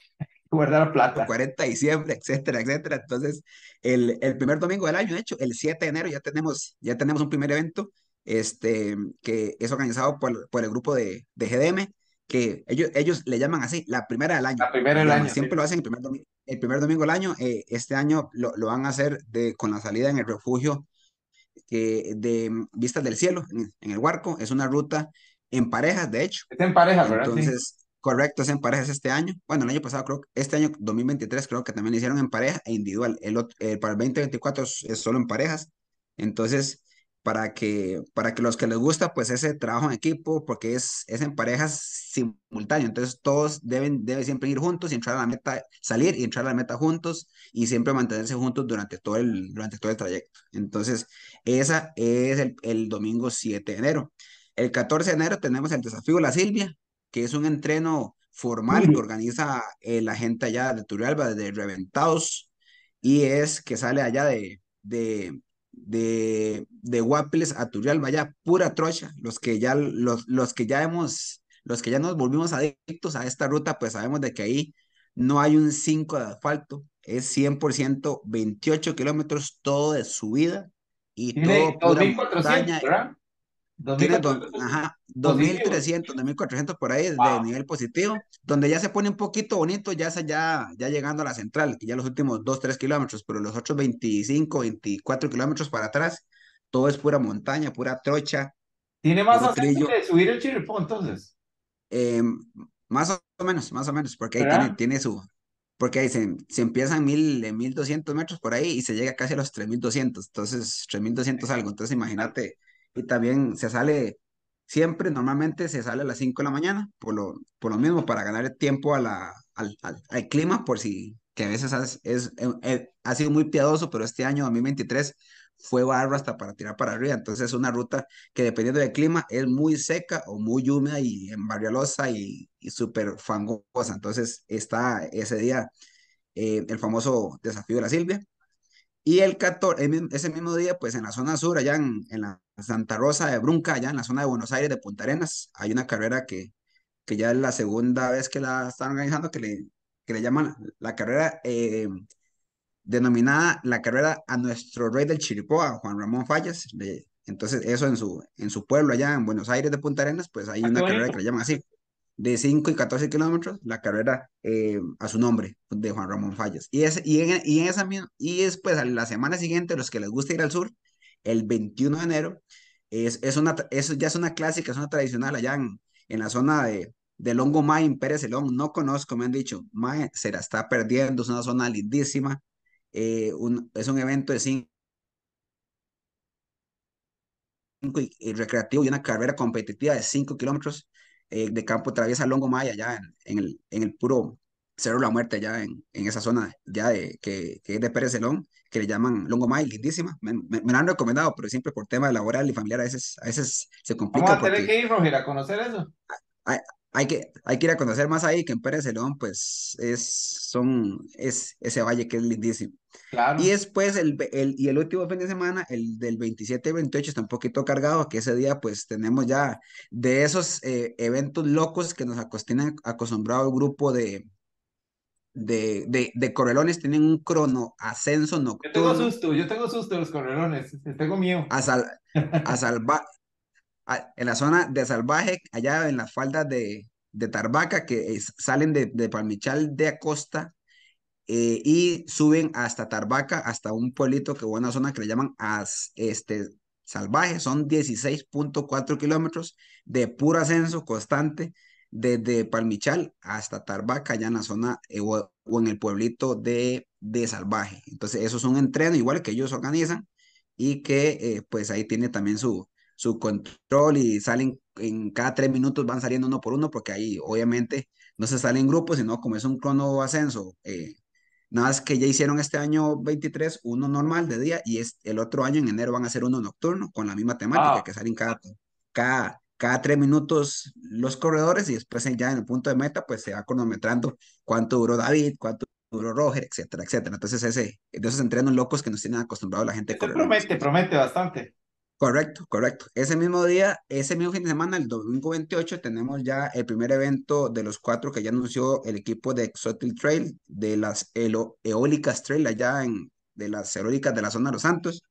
Guardar plata. 40 de diciembre, etcétera, etcétera. Entonces, el, el primer domingo del año, de hecho, el 7 de enero ya tenemos, ya tenemos un primer evento este, que es organizado por, por el grupo de, de, GDM, que ellos, ellos le llaman así, la primera del año. La primera del año. Siempre lo hacen el primer, domingo, el primer domingo del año. Eh, este año lo, lo, van a hacer de, con la salida en el refugio de Vistas del Cielo, en, el Huarco. Es una ruta en parejas, de hecho. en parejas, ¿verdad? Entonces, correcto, es en parejas este año. Bueno, el año pasado creo, este año 2023 creo que también lo hicieron en pareja e individual. El, para el 2024 es solo en parejas. Entonces, para que, para que los que les gusta, pues ese trabajo en equipo, porque es, es en parejas simultáneo, entonces todos deben, deben siempre ir juntos y entrar a la meta, salir y entrar a la meta juntos y siempre mantenerse juntos durante todo el, durante todo el trayecto. Entonces, esa es el, domingo 7 de enero. El 14 de enero tenemos el desafío La Silvia, que es un entreno formal que organiza la gente allá de Turrialba, de Reventados, y es que sale allá de, de, de, de Guapiles a Turrial vaya pura trocha, los que ya, los, los que ya hemos, los que ya nos volvimos adictos a esta ruta, pues sabemos de que ahí no hay un 5 de asfalto, es 100% 28 kilómetros, todo de subida y todo pura 2.300, 2.400 por ahí de nivel positivo, donde ya se pone un poquito bonito, ya, ya, ya llegando a la central, ya los últimos 2, 3 kilómetros, pero los otros 25, 24 kilómetros para atrás, todo es pura montaña, pura trocha. ¿Tiene más acento de subir el chiripó entonces? Em, más o menos, más o menos, porque ahí tiene, tiene su, porque ahí se, empiezan 1200 metros por ahí y se llega casi a los 3200, entonces 3200 algo, entonces imagínate y también se sale siempre, normalmente se sale a las 5 de la mañana, por lo, por lo mismo, para ganar tiempo a la, al, clima, por si, que a veces es, eh, eh, ha sido muy piadoso, pero este año 2023 fue barro hasta para tirar para arriba, entonces es una ruta que dependiendo del clima es muy seca o muy húmeda y varialosa y, y súper fangosa, entonces está ese día eh, el famoso desafío de la Silvia, y el 14, ese mismo día, pues en la zona sur, allá en, la Santa Rosa de Brunca, allá en la zona de Buenos Aires, de Punta Arenas, hay una carrera que, que ya es la segunda vez que la están organizando, que le, que le llaman la carrera eh, denominada la carrera a nuestro rey del Chiripoa, Juan Ramón Fallas. entonces, eso en su, en su pueblo, allá en Buenos Aires de Punta Arenas, pues hay ah, una carrera que le llaman así de 5 y 14 kilómetros, la carrera eh, a su nombre, de Juan Ramón Fallas. Y, es, y, en, y, en y después, la semana siguiente, los que les gusta ir al sur, el 21 de enero, es, es una, eso ya es una clásica, es una tradicional allá en, la zona de, de Longo May, en Pérez Long No conozco, me han dicho, Mae se la está perdiendo, es una zona lindísima. Eh, un, es un evento de 5 y, recreativo y una carrera competitiva de 5 kilómetros eh, de campo atraviesa Longo Maya, allá en, el, en el puro Cerro La Muerte, allá en, en esa zona ya de, que, es de Pérez Celón, que le llaman Longo Maya, lindísima. Me, la han recomendado, pero siempre por tema laboral y familiar a veces, a veces se complica. Vamos a tener que ir, Roger, a conocer eso hay que, hay que ir a conocer más ahí, que en Pérez León, pues, es, son, es ese valle que es lindísimo. Y después, el, el, y el último fin de semana, el del 27 y 28, está un poquito cargado, que ese día, pues, tenemos ya de esos eh, eventos locos que nos acostumbran acostumbrado el grupo de, de, de, de, correlones tienen un crono ascenso nocturno. Yo tengo susto, yo tengo susto de los correlones, tengo miedo. A, salvar en la zona de Salvaje, allá en la faldas de, Tarbaca, que salen de, Palmichal de Acosta eh, y suben hasta Tarbaca, hasta un pueblito que buena zona que le llaman este, Salvaje. Son 16.4 kilómetros de puro ascenso constante desde Palmichal hasta Tarbaca, allá en la zona eh, o, en el pueblito de, de Salvaje. Entonces, eso es un entreno igual que ellos organizan y que eh, pues ahí tiene también su, su control y salen en cada tres minutos, van saliendo uno por uno, porque ahí obviamente no se sale en grupo sino como es un crono ascenso. Eh, nada más que ya hicieron este año 23 uno normal de día y es, el otro año en enero van a hacer uno nocturno con la misma temática ah. que salen cada, cada, cada tres minutos los corredores y después ya en el punto de meta pues se va cronometrando cuánto duró David, cuánto duró Roger, etcétera, etcétera. Entonces ese, de esos entrenos locos que nos tienen acostumbrado la gente. promete, promete bastante. Correcto, correcto. Ese mismo día, ese mismo fin de semana, el domingo 28, tenemos ya el primer evento de los cuatro que ya anunció el equipo de Exotil Trail, de las eólicas trail allá en, de las eólicas de la zona de Los Santos,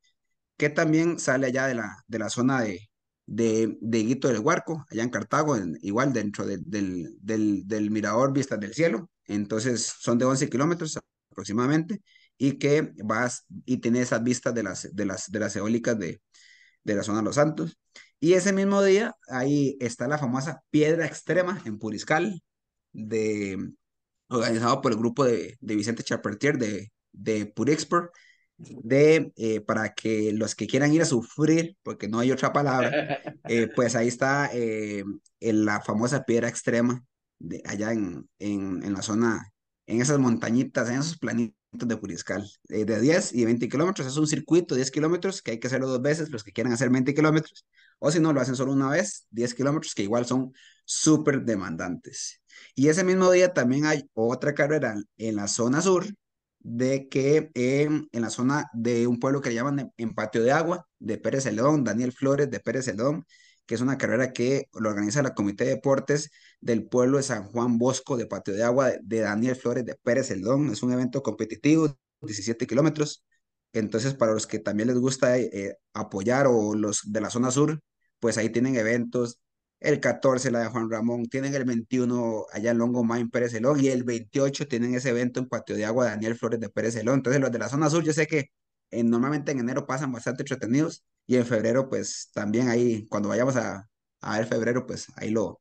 que también sale allá de la, de la zona de, de, Guito del Huarco, allá en Cartago, igual dentro del, del, del, mirador Vistas del Cielo. Entonces, son de 11 kilómetros aproximadamente y que vas y tiene esas vistas de las, de las, de las eólicas de de la zona de Los Santos. Y ese mismo día, ahí está la famosa Piedra Extrema en Puriscal, de, organizado por el grupo de, de Vicente Charpertier de, de de, eh, para que los que quieran ir a sufrir, porque no hay otra palabra, eh, pues ahí está eh, la famosa Piedra Extrema, de, allá en, en, en la zona, en esas montañitas, en esos planitos de Puriscal, eh, de 10 y 20 kilómetros. Es un circuito, 10 kilómetros, que hay que hacerlo dos veces, los que quieran hacer 20 kilómetros, o si no, lo hacen solo una vez, 10 kilómetros, que igual son súper demandantes. Y ese mismo día también hay otra carrera en la zona sur, de que em, en, la zona de un pueblo que le llaman em, en, de Agua, de Pérez Celedón, Daniel Flores de Pérez Celedón, que es una carrera que lo organiza la Comité de Deportes del pueblo de San Juan Bosco de Patio de Agua de Daniel Flores de Pérez Elón, Es un evento competitivo, 17 kilómetros. Entonces, para los que también les gusta eh, apoyar o los de la zona sur, pues ahí tienen eventos. El 14, la de Juan Ramón, tienen el 21 allá en Longo Main Pérez Elón y el 28 tienen ese evento en Patio de Agua Daniel Flores de Pérez Elón. Entonces, los de la zona sur, yo sé que eh, normalmente en enero pasan bastante entretenidos y en febrero, pues también ahí, cuando vayamos a, ver febrero, pues ahí lo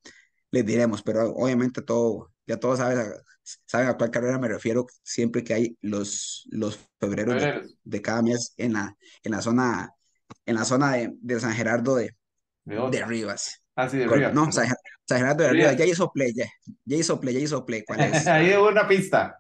les diremos. Pero obviamente todo, ya todos saben, saben a cuál carrera me refiero siempre que hay los, los febreros de, cada mes en la, en la zona, en la zona de, San Gerardo de, de Rivas. Ah, sí, de Rivas. No, San, Gerardo de Rivas. Ya hizo play, ya, hizo play, ya hizo play. es? ahí hubo una pista.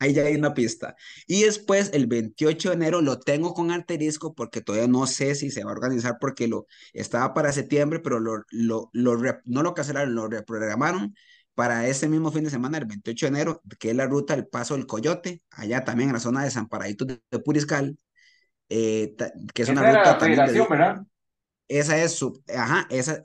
Ahí ya hay una pista. Y después, el 28 de enero, lo tengo con Arterisco, porque todavía no sé si se va a organizar porque lo estaba para septiembre, pero lo, no lo cancelaron, lo reprogramaron para ese mismo fin de semana, el 28 de enero, que es la ruta del Paso del Coyote, allá también en la zona de San Paradito de, Puriscal, eh, que es una ruta también Esa es su, ajá, esa,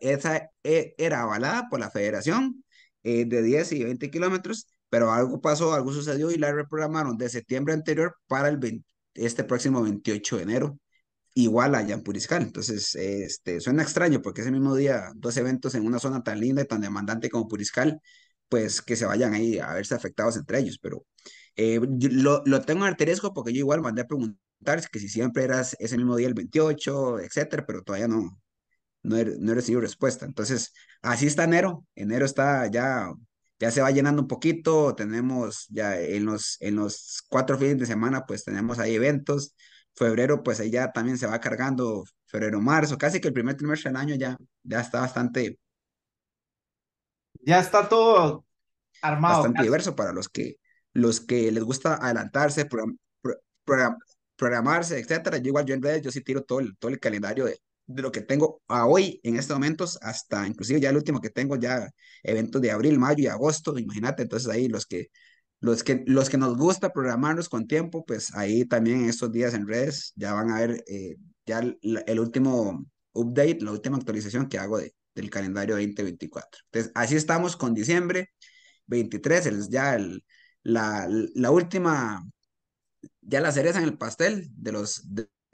e, era avalada por la federación eh, de 10 y 20 kilómetros pero algo pasó, algo sucedió y la reprogramaron de septiembre anterior para el este próximo 28 de enero, igual allá en Puriscal. Entonces, este, suena extraño porque ese mismo día, dos eventos en una zona tan linda y tan demandante como Puriscal, pues que se vayan ahí a verse afectados entre ellos, pero eh, lo, tengo en arteresco porque yo igual mandé a preguntar que si siempre eras ese mismo día el 28, etcétera, pero todavía no, no no he recibido respuesta. Entonces, así está enero, enero está ya ya se va llenando un poquito, tenemos ya en los, en los cuatro fines de semana, pues tenemos ahí eventos, febrero, pues ahí ya también se va cargando, febrero, marzo, casi que el primer trimestre del año ya, ya está bastante... Ya está todo armado. Bastante diverso para los que, los que les gusta adelantarse, programarse, etcétera. Yo igual, yo en redes, yo sí tiro todo todo el calendario de, de lo que tengo a hoy en estos momentos hasta inclusive ya el último que tengo ya eventos de abril, mayo y agosto, imagínate, entonces ahí los que los que los que nos gusta programarnos con tiempo, pues ahí también estos días en redes ya van a ver eh, ya el, último update, la última actualización que hago del calendario 2024. Entonces, así estamos con diciembre 23, ya el, la, la última ya la cereza en el pastel de los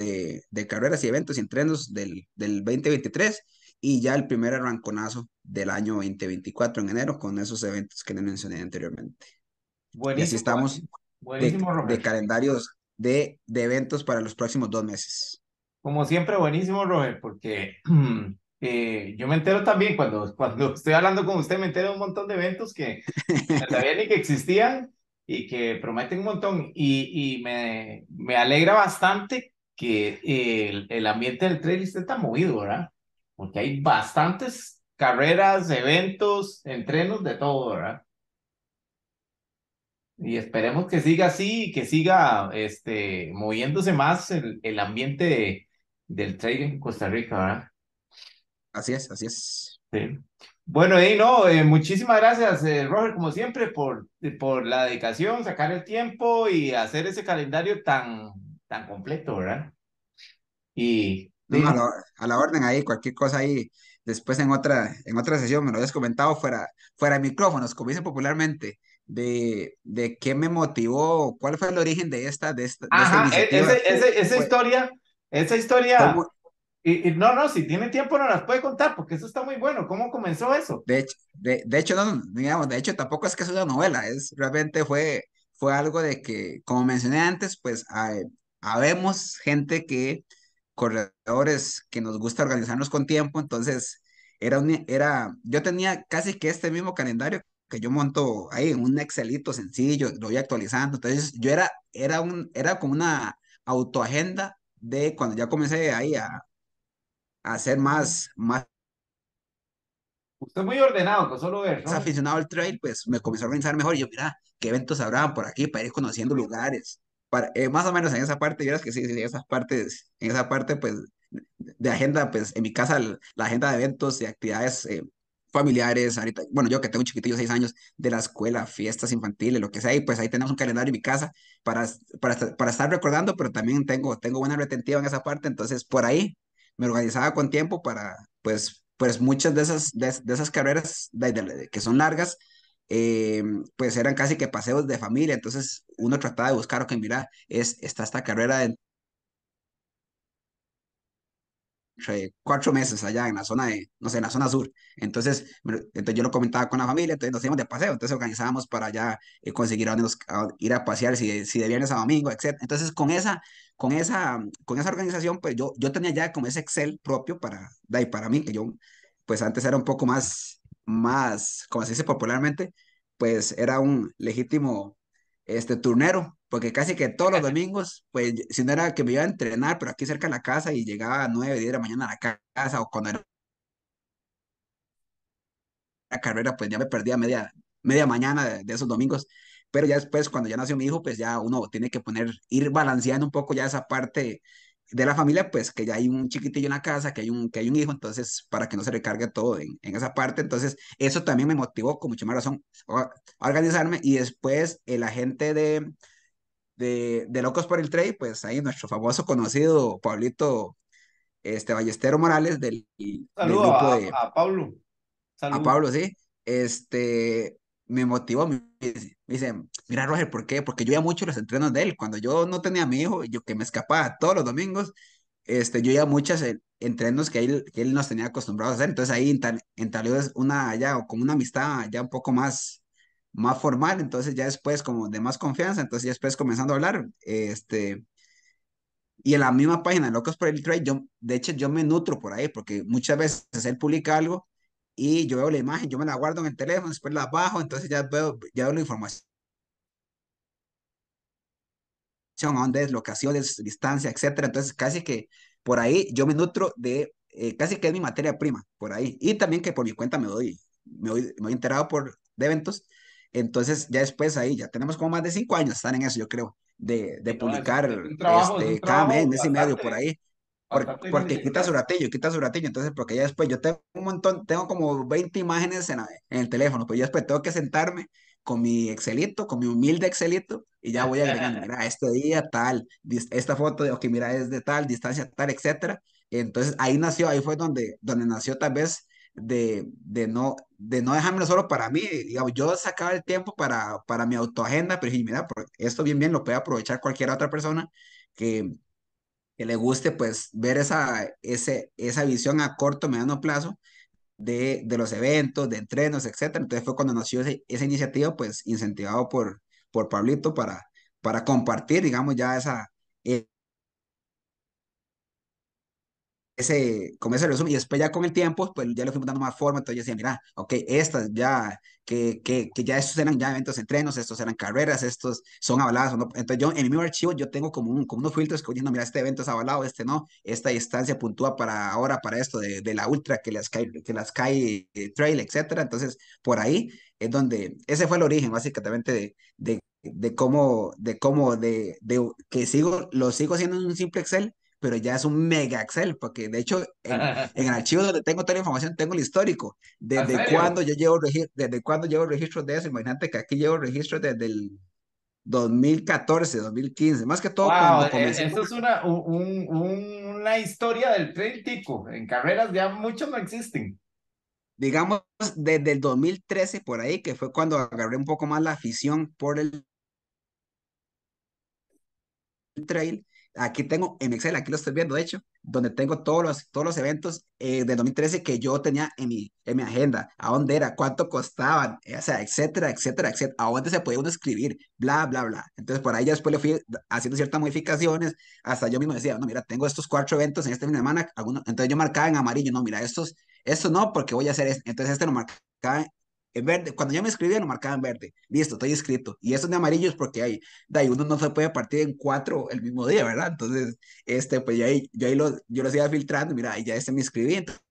eh, de, carreras y eventos y entrenos del, del 2023 y ya el primer arranconazo del año 2024 en enero con esos eventos que les mencioné anteriormente. Buenísimo, y así estamos buenísimo, de, calendarios de, de, eventos para los próximos dos meses. Como siempre, buenísimo, Roger, porque eh, yo me entero también cuando, cuando estoy hablando con usted, me entero de un montón de eventos que no ni que existían y que prometen un montón. Y, y me, me alegra bastante que el, el ambiente del trail está movido, ¿verdad? Porque hay bastantes carreras, eventos, entrenos, de todo, ¿verdad? Y esperemos que siga así, y que siga este, moviéndose más el, el ambiente del trail en Costa Rica, ¿verdad? Así es, así es. Sí. Bueno, y no, eh, muchísimas gracias, eh, Roger, como siempre, por, por la dedicación, sacar el tiempo y hacer ese calendario tan tan completo, ¿verdad? Y... a, la, orden ahí, cualquier cosa ahí, después en otra, en otra sesión me lo habías comentado fuera, fuera de micrófonos, como dicen popularmente, de, de qué me motivó, cuál fue el origen de esta, de esta, e-, iniciativa. esa historia, esa historia... Y, no, no, si tiene tiempo no las puede contar, porque eso está muy bueno. ¿Cómo comenzó eso? De hecho, de, de hecho, no, digamos, de hecho tampoco es que sea una novela, es realmente fue, fue algo de que, como mencioné antes, pues habemos gente que, corredores que nos gusta organizarnos con tiempo, entonces era, un, era, yo tenía casi que este mismo calendario que yo monto ahí en un Excelito sencillo, lo voy actualizando, entonces yo era, era, un, era como una autoagenda de cuando ya comencé ahí a, hacer más, más Usted muy ordenado, con solo ver. ¿no? aficionado al trail, pues me comenzó a organizar mejor. Y yo, mira, qué eventos habrá por aquí para ir conociendo lugares. Eh, más o menos en esa parte, vieras que sí, sí, en esas partes, en esa parte, pues, de agenda, pues, en mi casa, la agenda de eventos y actividades eh, familiares, ahorita, bueno, yo que tengo un chiquitillo seis años, de la escuela, fiestas infantiles, lo que sea, y pues ahí tenemos un calendario en mi casa para, para, para estar recordando, pero también tengo, tengo buena retentiva en esa parte, entonces por ahí me organizaba con tiempo para, pues, pues muchas de esas, de, esas carreras que son largas, eh, pues eran casi que paseos de familia, entonces uno trataba de buscar, ok, mira, es, está esta carrera de cuatro meses allá en la zona de, no sé, en la zona sur. Entonces, entonces yo lo comentaba con la familia, entonces nos íbamos de paseo, entonces organizábamos para allá eh, conseguir ir a pasear si, si de viernes a domingo, etc. Entonces, con esa, con esa, con esa organización, pues yo, yo tenía ya como ese Excel propio para, para mí, que yo, pues antes era un poco más, más, como se dice popularmente, pues era un legítimo este turnero, porque casi que todos los domingos, pues si no era que me iba a entrenar, pero aquí cerca de la casa y llegaba a 9, 10 de la mañana a la casa o cuando era la carrera, pues ya me perdía media, media mañana de, de, esos domingos. Pero ya después, cuando ya nació mi hijo, pues ya uno tiene que poner, ir balanceando un poco ya esa parte de la familia, pues que ya hay un chiquitillo en la casa, que hay un, que hay un hijo, entonces para que no se recargue todo en, esa parte, entonces eso también me motivó con mucha más razón a, organizarme y después el agente de, de, Locos por el Trade, pues ahí nuestro famoso conocido Pablito este, Ballestero Morales del, grupo a, de... A Pablo. A Pablo, sí. Este, me motivó, me, dice, mira Roger, ¿por qué? Porque yo iba mucho los entrenos de él. Cuando yo no tenía a mi hijo, yo que me escapaba todos los domingos, este, yo iba muchos eh, entrenos que él, él nos tenía acostumbrados a hacer. Entonces ahí entabló una, ya como una amistad ya un poco más, más formal. Entonces ya después como de más confianza, entonces ya después comenzando a hablar, este... Y en la misma página, Locos por el Trade, yo, de hecho, yo me nutro por ahí, porque muchas veces él publica algo y yo veo la imagen, yo me la guardo en el teléfono, después la bajo, entonces ya veo, ya la información son dónde es, locaciones, distancia, etcétera. Entonces, casi que por ahí yo me nutro de, eh, casi que es mi materia prima, por ahí. Y también que por mi cuenta me doy, me doy me doy enterado por, de eventos. Entonces, ya después ahí, ya tenemos como más de cinco años, están en eso, yo creo, de, de publicar este, cada mes, medio por ahí quita su ratillo, quita su ratillo. entonces porque ya después yo tengo un montón, tengo como 20 imágenes en, el teléfono, pues ya después tengo que sentarme con mi Excelito, con mi humilde Excelito, y ya voy agregando, mira, este día tal, esta foto de, que mira, es de tal, distancia tal, etcétera. Entonces ahí nació, ahí fue donde, donde nació tal vez de, de, no, de no dejármelo solo para mí, digamos, yo sacaba el tiempo para, para mi autoagenda, pero dije, mira, esto bien, bien lo puede aprovechar cualquier otra persona que que le guste pues ver esa, ese, esa visión a corto, mediano plazo de, los eventos, de entrenos, etc. Entonces fue cuando nació esa iniciativa pues incentivado por, por Pablito para, para compartir, digamos, ya esa, ese, con ese resumen, y después ya con el tiempo, pues ya le fuimos dando más forma, entonces yo decía, mira, ok, estas ya, que, que, que ya estos eran ya eventos, entrenos, estos eran carreras, estos son avalados, entonces yo en mi mismo archivo yo tengo como, un, como unos filtros que mira, este evento es avalado, este no, esta distancia puntúa para ahora, para esto de, de la ultra, que las Sky, que las Sky eh, Trail, etcétera, entonces por ahí es donde, ese fue el origen básicamente de, de de cómo, de cómo, de, de que sigo, lo sigo haciendo en un simple Excel, pero ya es un mega Excel, porque de hecho en, el archivo donde tengo toda la información tengo el histórico, desde cuándo yo llevo, desde cuándo llevo registros de eso, imagínate que aquí llevo registros desde el 2014, 2015, más que todo cuando eh, comencé. Esto es una, una historia del trail tico, en carreras ya muchos no existen. Digamos, desde el 2013 por ahí, que fue cuando agarré un poco más la afición por el trail, Aquí tengo en Excel, aquí lo estoy viendo, de hecho, donde tengo todos los, todos los eventos eh, de 2013 que yo tenía en mi, en mi agenda, a dónde era, cuánto costaban, eh, etcétera, etcétera, etcétera, a dónde se podía uno escribir, bla, bla, bla. Entonces, por ahí ya después le fui haciendo ciertas modificaciones, hasta yo mismo decía, no, mira, tengo estos cuatro eventos en este fin de semana, alguno, entonces yo marcaba en amarillo, no, mira, estos, no, porque voy a hacer esto, entonces este lo marcaba en verde. Cuando yo me escribía, lo marcaba en verde. Listo, estoy escrito Y eso de amarillos porque hay, de uno no se puede partir en cuatro el mismo día, ¿verdad? Entonces, este, pues ya ahí, yo ahí lo, yo los iba filtrando, mira, ahí ya este me inscribí. Entonces,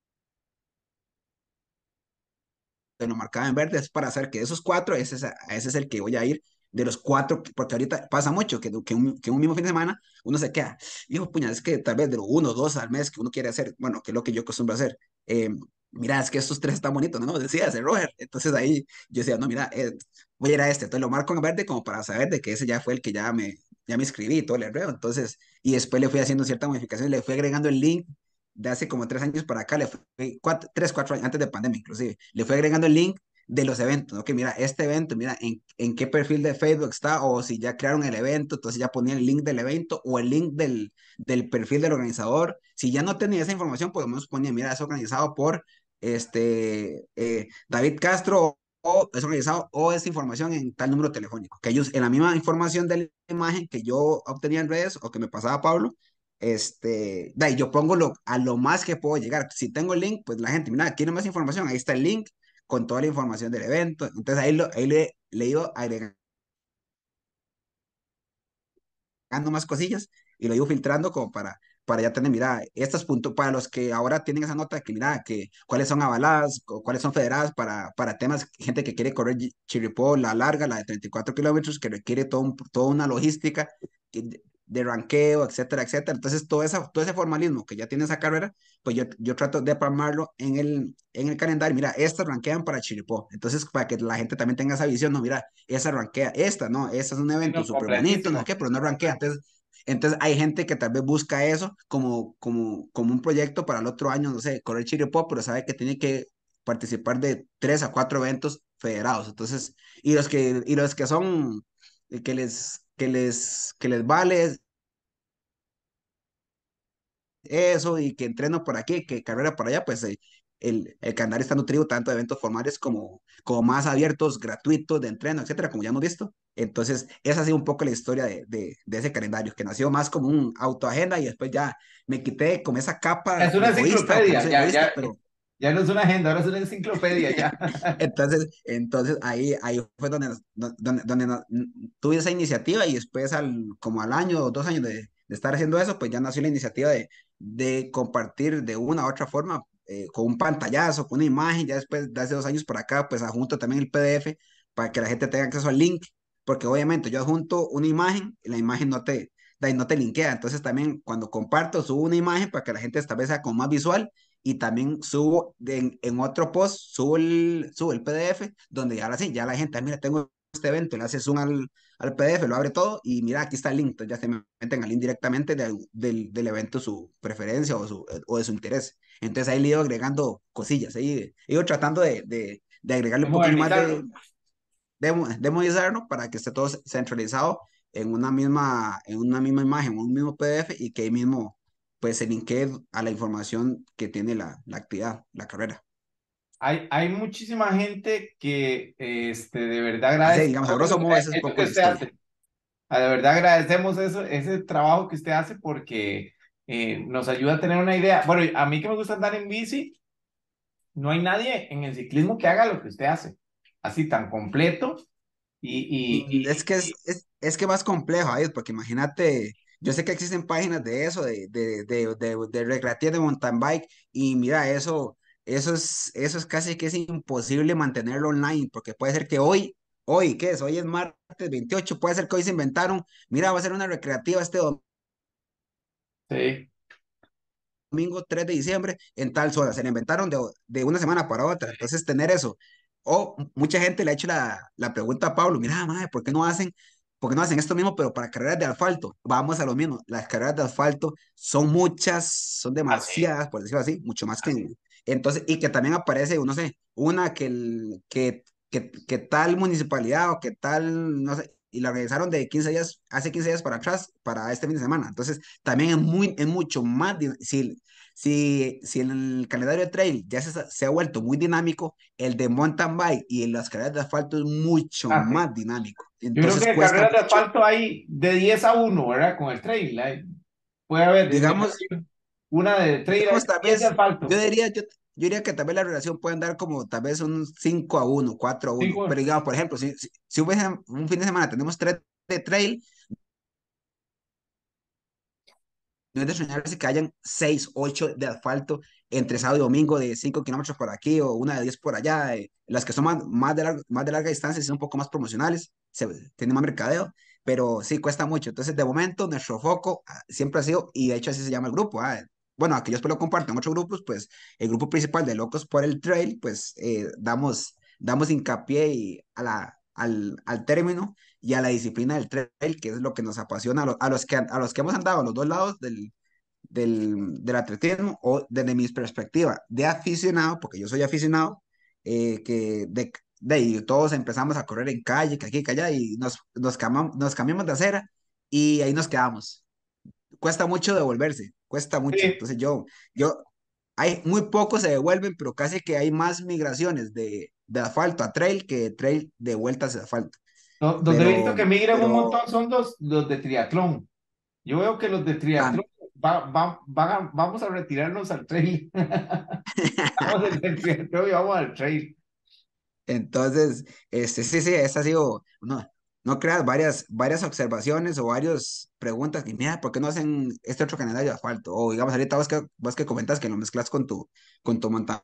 lo marcaba en verde es para hacer que esos cuatro, ese ese es el que voy a ir de los cuatro, porque ahorita pasa mucho que, que, un, que un mismo fin de semana uno se queda, dijo puñal, es que tal vez de los uno o dos al mes que uno quiere hacer, bueno, que es lo que yo acostumbro hacer, eh, mira, es que estos tres están bonitos, no, decía ese eh, Roger, entonces ahí yo decía, no, mira, eh, voy a ir a este, entonces lo marco en verde como para saber de que ese ya fue el que ya me, ya me inscribí y todo el enredo, entonces, y después le fui haciendo cierta modificación le fui agregando el link de hace como tres años para acá, le fui, tres, cuatro años, antes de pandemia inclusive, le fui agregando el link de los eventos, ¿no? que mira, este evento, mira, en, qué perfil de Facebook está, o si ya crearon el evento, entonces ya ponía el link del evento o el link del, del perfil del organizador. Si ya no tenía esa información, pues menos ponía, mira, es organizado por este, eh, David Castro o es organizado o es información en tal número telefónico. Que ellos, en la misma información de la imagen que yo obtenía en redes o que me pasaba Pablo, este, da, yo pongo lo, a lo más que puedo llegar. Si tengo el link, pues la gente, mira, quiere más información, ahí está el link con toda la información del evento. Entonces ahí, lo, ahí le, le iba agregando más cosillas y lo iba filtrando como para, para ya tener, mira, estas puntos, para los que ahora tienen esa nota que, mira, que cuáles son avaladas, cuáles son federadas para, para temas, gente que quiere correr chiripó, la larga, la de 34 kilómetros, que requiere todo un, toda una logística de ranqueo, etcétera, etcétera. Entonces, todo, esa, todo ese formalismo que ya tiene esa carrera, pues yo, yo trato de palmarlo en el, en el calendario. Mira, estas ranquean para Chiripó. Entonces, para que la gente también tenga esa visión, no, mira, esa ranquea, esta, no, esta es un evento no, súper bonito, no qué, pero no ranquea. Entonces, entonces, hay gente que tal vez busca eso como, como, como un proyecto para el otro año, no sé, correr Chiripó, pero sabe que tiene que participar de tres a cuatro eventos federados. Entonces, y los que, y los que son que les que les, que les vale eso y que entreno por aquí, que carrera por allá, pues eh, el, el calendario está nutrido tanto de eventos formales como, como más abiertos, gratuitos, de entreno, etcétera, como ya hemos visto. Entonces, esa ha sido un poco la historia de, ese calendario, que nació más como un autoagenda y después ya me quité con esa capa. Es una egoísta, pero... Ya no es una agenda, ahora es una enciclopedia ya. entonces, entonces ahí, ahí fue donde, donde, donde tuve esa iniciativa y después al, como al año o dos años de, estar haciendo eso, pues ya nació la iniciativa de, de compartir de una u otra forma eh, con un pantallazo, con una imagen, ya después de hace dos años por acá, pues adjunto también el PDF para que la gente tenga acceso al link, porque obviamente yo adjunto una imagen y la imagen no te, no te linkea, entonces también cuando comparto subo una imagen para que la gente esta vez sea con más visual y también subo en, otro post, subo el, el PDF, donde ahora sí, ya la gente, ah, mira, tengo este evento, le haces un al, al PDF, lo abre todo y mira, aquí está el link, entonces ya se meten al link directamente del, del, evento su preferencia o, su, o de su interés. Entonces ahí le he ido agregando cosillas, ahí he ido tratando de, de, de agregarle un poquito más de, de, para que esté todo centralizado en una misma, en una misma imagen, un mismo PDF y que ahí mismo pues se linkee a la información que tiene la, la actividad, la carrera. Hay, hay muchísima gente que este, de verdad agradece. Sí, digamos, a grosso modo, e, e, e, De verdad agradecemos eso, ese trabajo que usted hace porque eh, nos ayuda a tener una idea. Bueno, a mí que me gusta andar en bici, no hay nadie en el ciclismo que haga lo que usted hace, así tan completo. Y, mm, es que es, es, es, que más complejo, ahí porque imagínate yo sé que existen páginas de eso, de, de, de, de, de mountain bike, y mira, eso, eso es, eso es casi que es imposible mantenerlo online, porque puede ser que hoy, hoy, ¿qué es? Hoy es martes 28, puede ser que hoy se inventaron, mira, va a ser una recreativa este domingo. Sí. Domingo 3 de diciembre en tal zona, se le inventaron de, una semana para otra, entonces tener eso. O mucha gente le ha hecho la, la pregunta a Pablo, mira, madre, ¿por qué no hacen porque no hacen esto mismo, pero para carreras de asfalto, vamos a lo mismo, las carreras de asfalto son muchas, son ah, demasiadas, por decirlo así, mucho más que... Entonces, y que también aparece, no sé, una que, el, que, que, que, tal municipalidad o que tal, no sé, y la organizaron de 15 días, hace 15 días para atrás, para este fin de semana. Entonces, también es, muy, es mucho más difícil si, en el calendario de trail ya se, se, ha vuelto muy dinámico, el de mountain bike y en las carreras de asfalto es mucho ah, más dinámico. Entonces, yo creo que las carreras de asfalto hay de 10 a 1, ¿verdad? Con el trail. puede haber, digamos, una de trail a 10 de asfalto. Yo diría, yo, diría que tal vez la relación puede andar como tal vez un 5 a 1, 4 a 1. Pero digamos, por ejemplo, si, si, si un fin de semana tenemos 3 de trail, no es de soñar que hayan 6, 8 de asfalto entre sábado y domingo de 5 kilómetros por aquí o una de 10 por allá. Eh, las que son más, de larga, más de larga distancia son un poco más promocionales, se, tienen más mercadeo, pero sí cuesta mucho. Entonces, de momento, nuestro foco ah, siempre ha sido, y de hecho así se llama el grupo. Ah, bueno, aquellos yo lo comparten, en otros grupos, pues el grupo principal de Locos por el Trail, pues eh, damos, damos hincapié y a la, al, al término y a la disciplina del trail, que es lo que nos apasiona a, los, que, a los que hemos andado a los dos lados del, del, atletismo o desde mi perspectiva de aficionado, porque yo soy aficionado, eh, que de, y todos empezamos a correr en calle, que aquí, que allá, y nos, nos, nos cambiamos de acera y ahí nos quedamos. Cuesta mucho devolverse, cuesta mucho. Entonces yo, yo, hay muy pocos se devuelven, pero casi que hay más migraciones de, de asfalto a trail que de trail de vuelta a asfalto. Donde he visto que migran un montón son los, los de triatlón. Yo veo que los de triatlón vamos a retirarnos al trail. vamos del, triatlón y vamos al trail. Entonces, este, sí, sí, esa ha sido, no, no creas, varias, varias observaciones o varias preguntas Y mira, ¿por qué no hacen este otro canal de asfalto? O digamos, ahorita vas que, que comentas que lo mezclas con tu, con tu montaña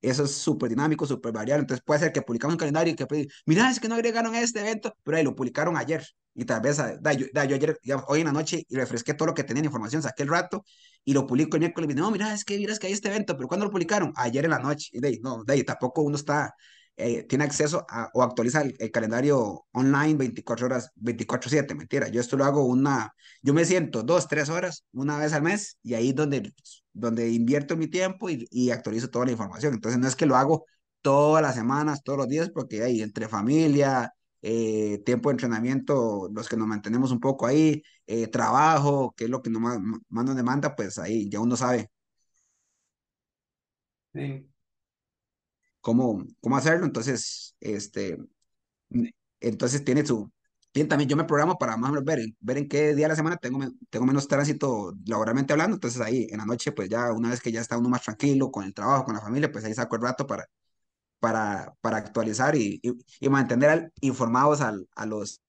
eso es súper dinámico, súper variable. Entonces puede ser que publicamos un calendario y que, mira, es que no agregaron este evento, pero ahí lo publicaron ayer. Y tal vez, ah, da, yo, ayer, hoy en la noche, y refresqué todo lo que tenía en información, saqué el rato y lo publico el miércoles. Y, no, mira, es que, mira, que hay este evento, pero ¿cuándo lo publicaron? Ayer en la noche. Y no, de ahí, tampoco uno está eh, tiene acceso o actualiza el, calendario online 24 horas, 24/7, mentira. Yo esto lo hago una, yo me siento dos, tres horas una vez al mes y ahí es donde, donde invierto mi tiempo y, actualizo toda la información. Entonces no es que lo hago todas las semanas, todos los días, porque hay entre familia, eh, tiempo de entrenamiento, los que nos mantenemos un poco ahí, eh, trabajo, que es lo que nos, más nos demanda, pues ahí ya uno sabe. Sí cómo, cómo hacerlo. Entonces, este, entonces tiene su, tiene también, yo me programo para más o menos ver, ver en qué día de la semana tengo, tengo menos tránsito laboralmente hablando, entonces ahí en la noche, pues ya una vez que ya está uno más tranquilo con el trabajo, con la familia, pues ahí saco el rato para, para, para actualizar y, y, mantener informados al, a, los,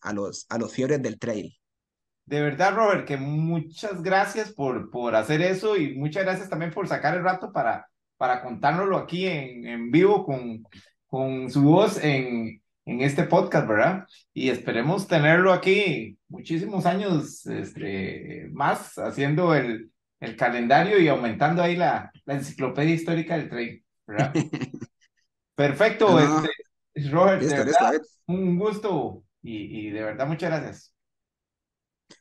a, los, a los fiebres del trail. De verdad, Robert, que muchas gracias por, por hacer eso y muchas gracias también por sacar el rato para, para contárnoslo aquí en, en vivo con, con su voz en, este podcast, ¿verdad? Y esperemos tenerlo aquí muchísimos años este, más haciendo el, calendario y aumentando ahí la, la enciclopedia histórica del tren, ¿verdad? Perfecto, este, Robert, un gusto y, de verdad muchas gracias.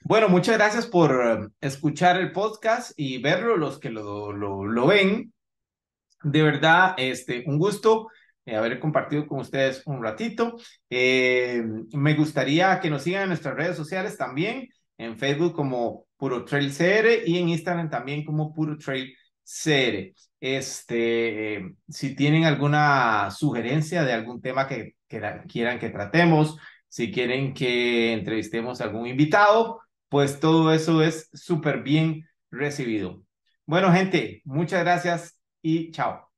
Bueno, muchas gracias por eh, escuchar el podcast y verlo los que lo, lo, lo ven. De verdad, este, un gusto eh, haber compartido con ustedes un ratito. Eh, me gustaría que nos sigan en nuestras redes sociales también, en Facebook como Puro Trail CR y en Instagram también como Puro Trail CR. Este, eh, si tienen alguna sugerencia de algún tema que, quieran que tratemos, si quieren que entrevistemos a algún invitado, pues todo eso es súper bien recibido. Bueno, gente, muchas gracias y chao.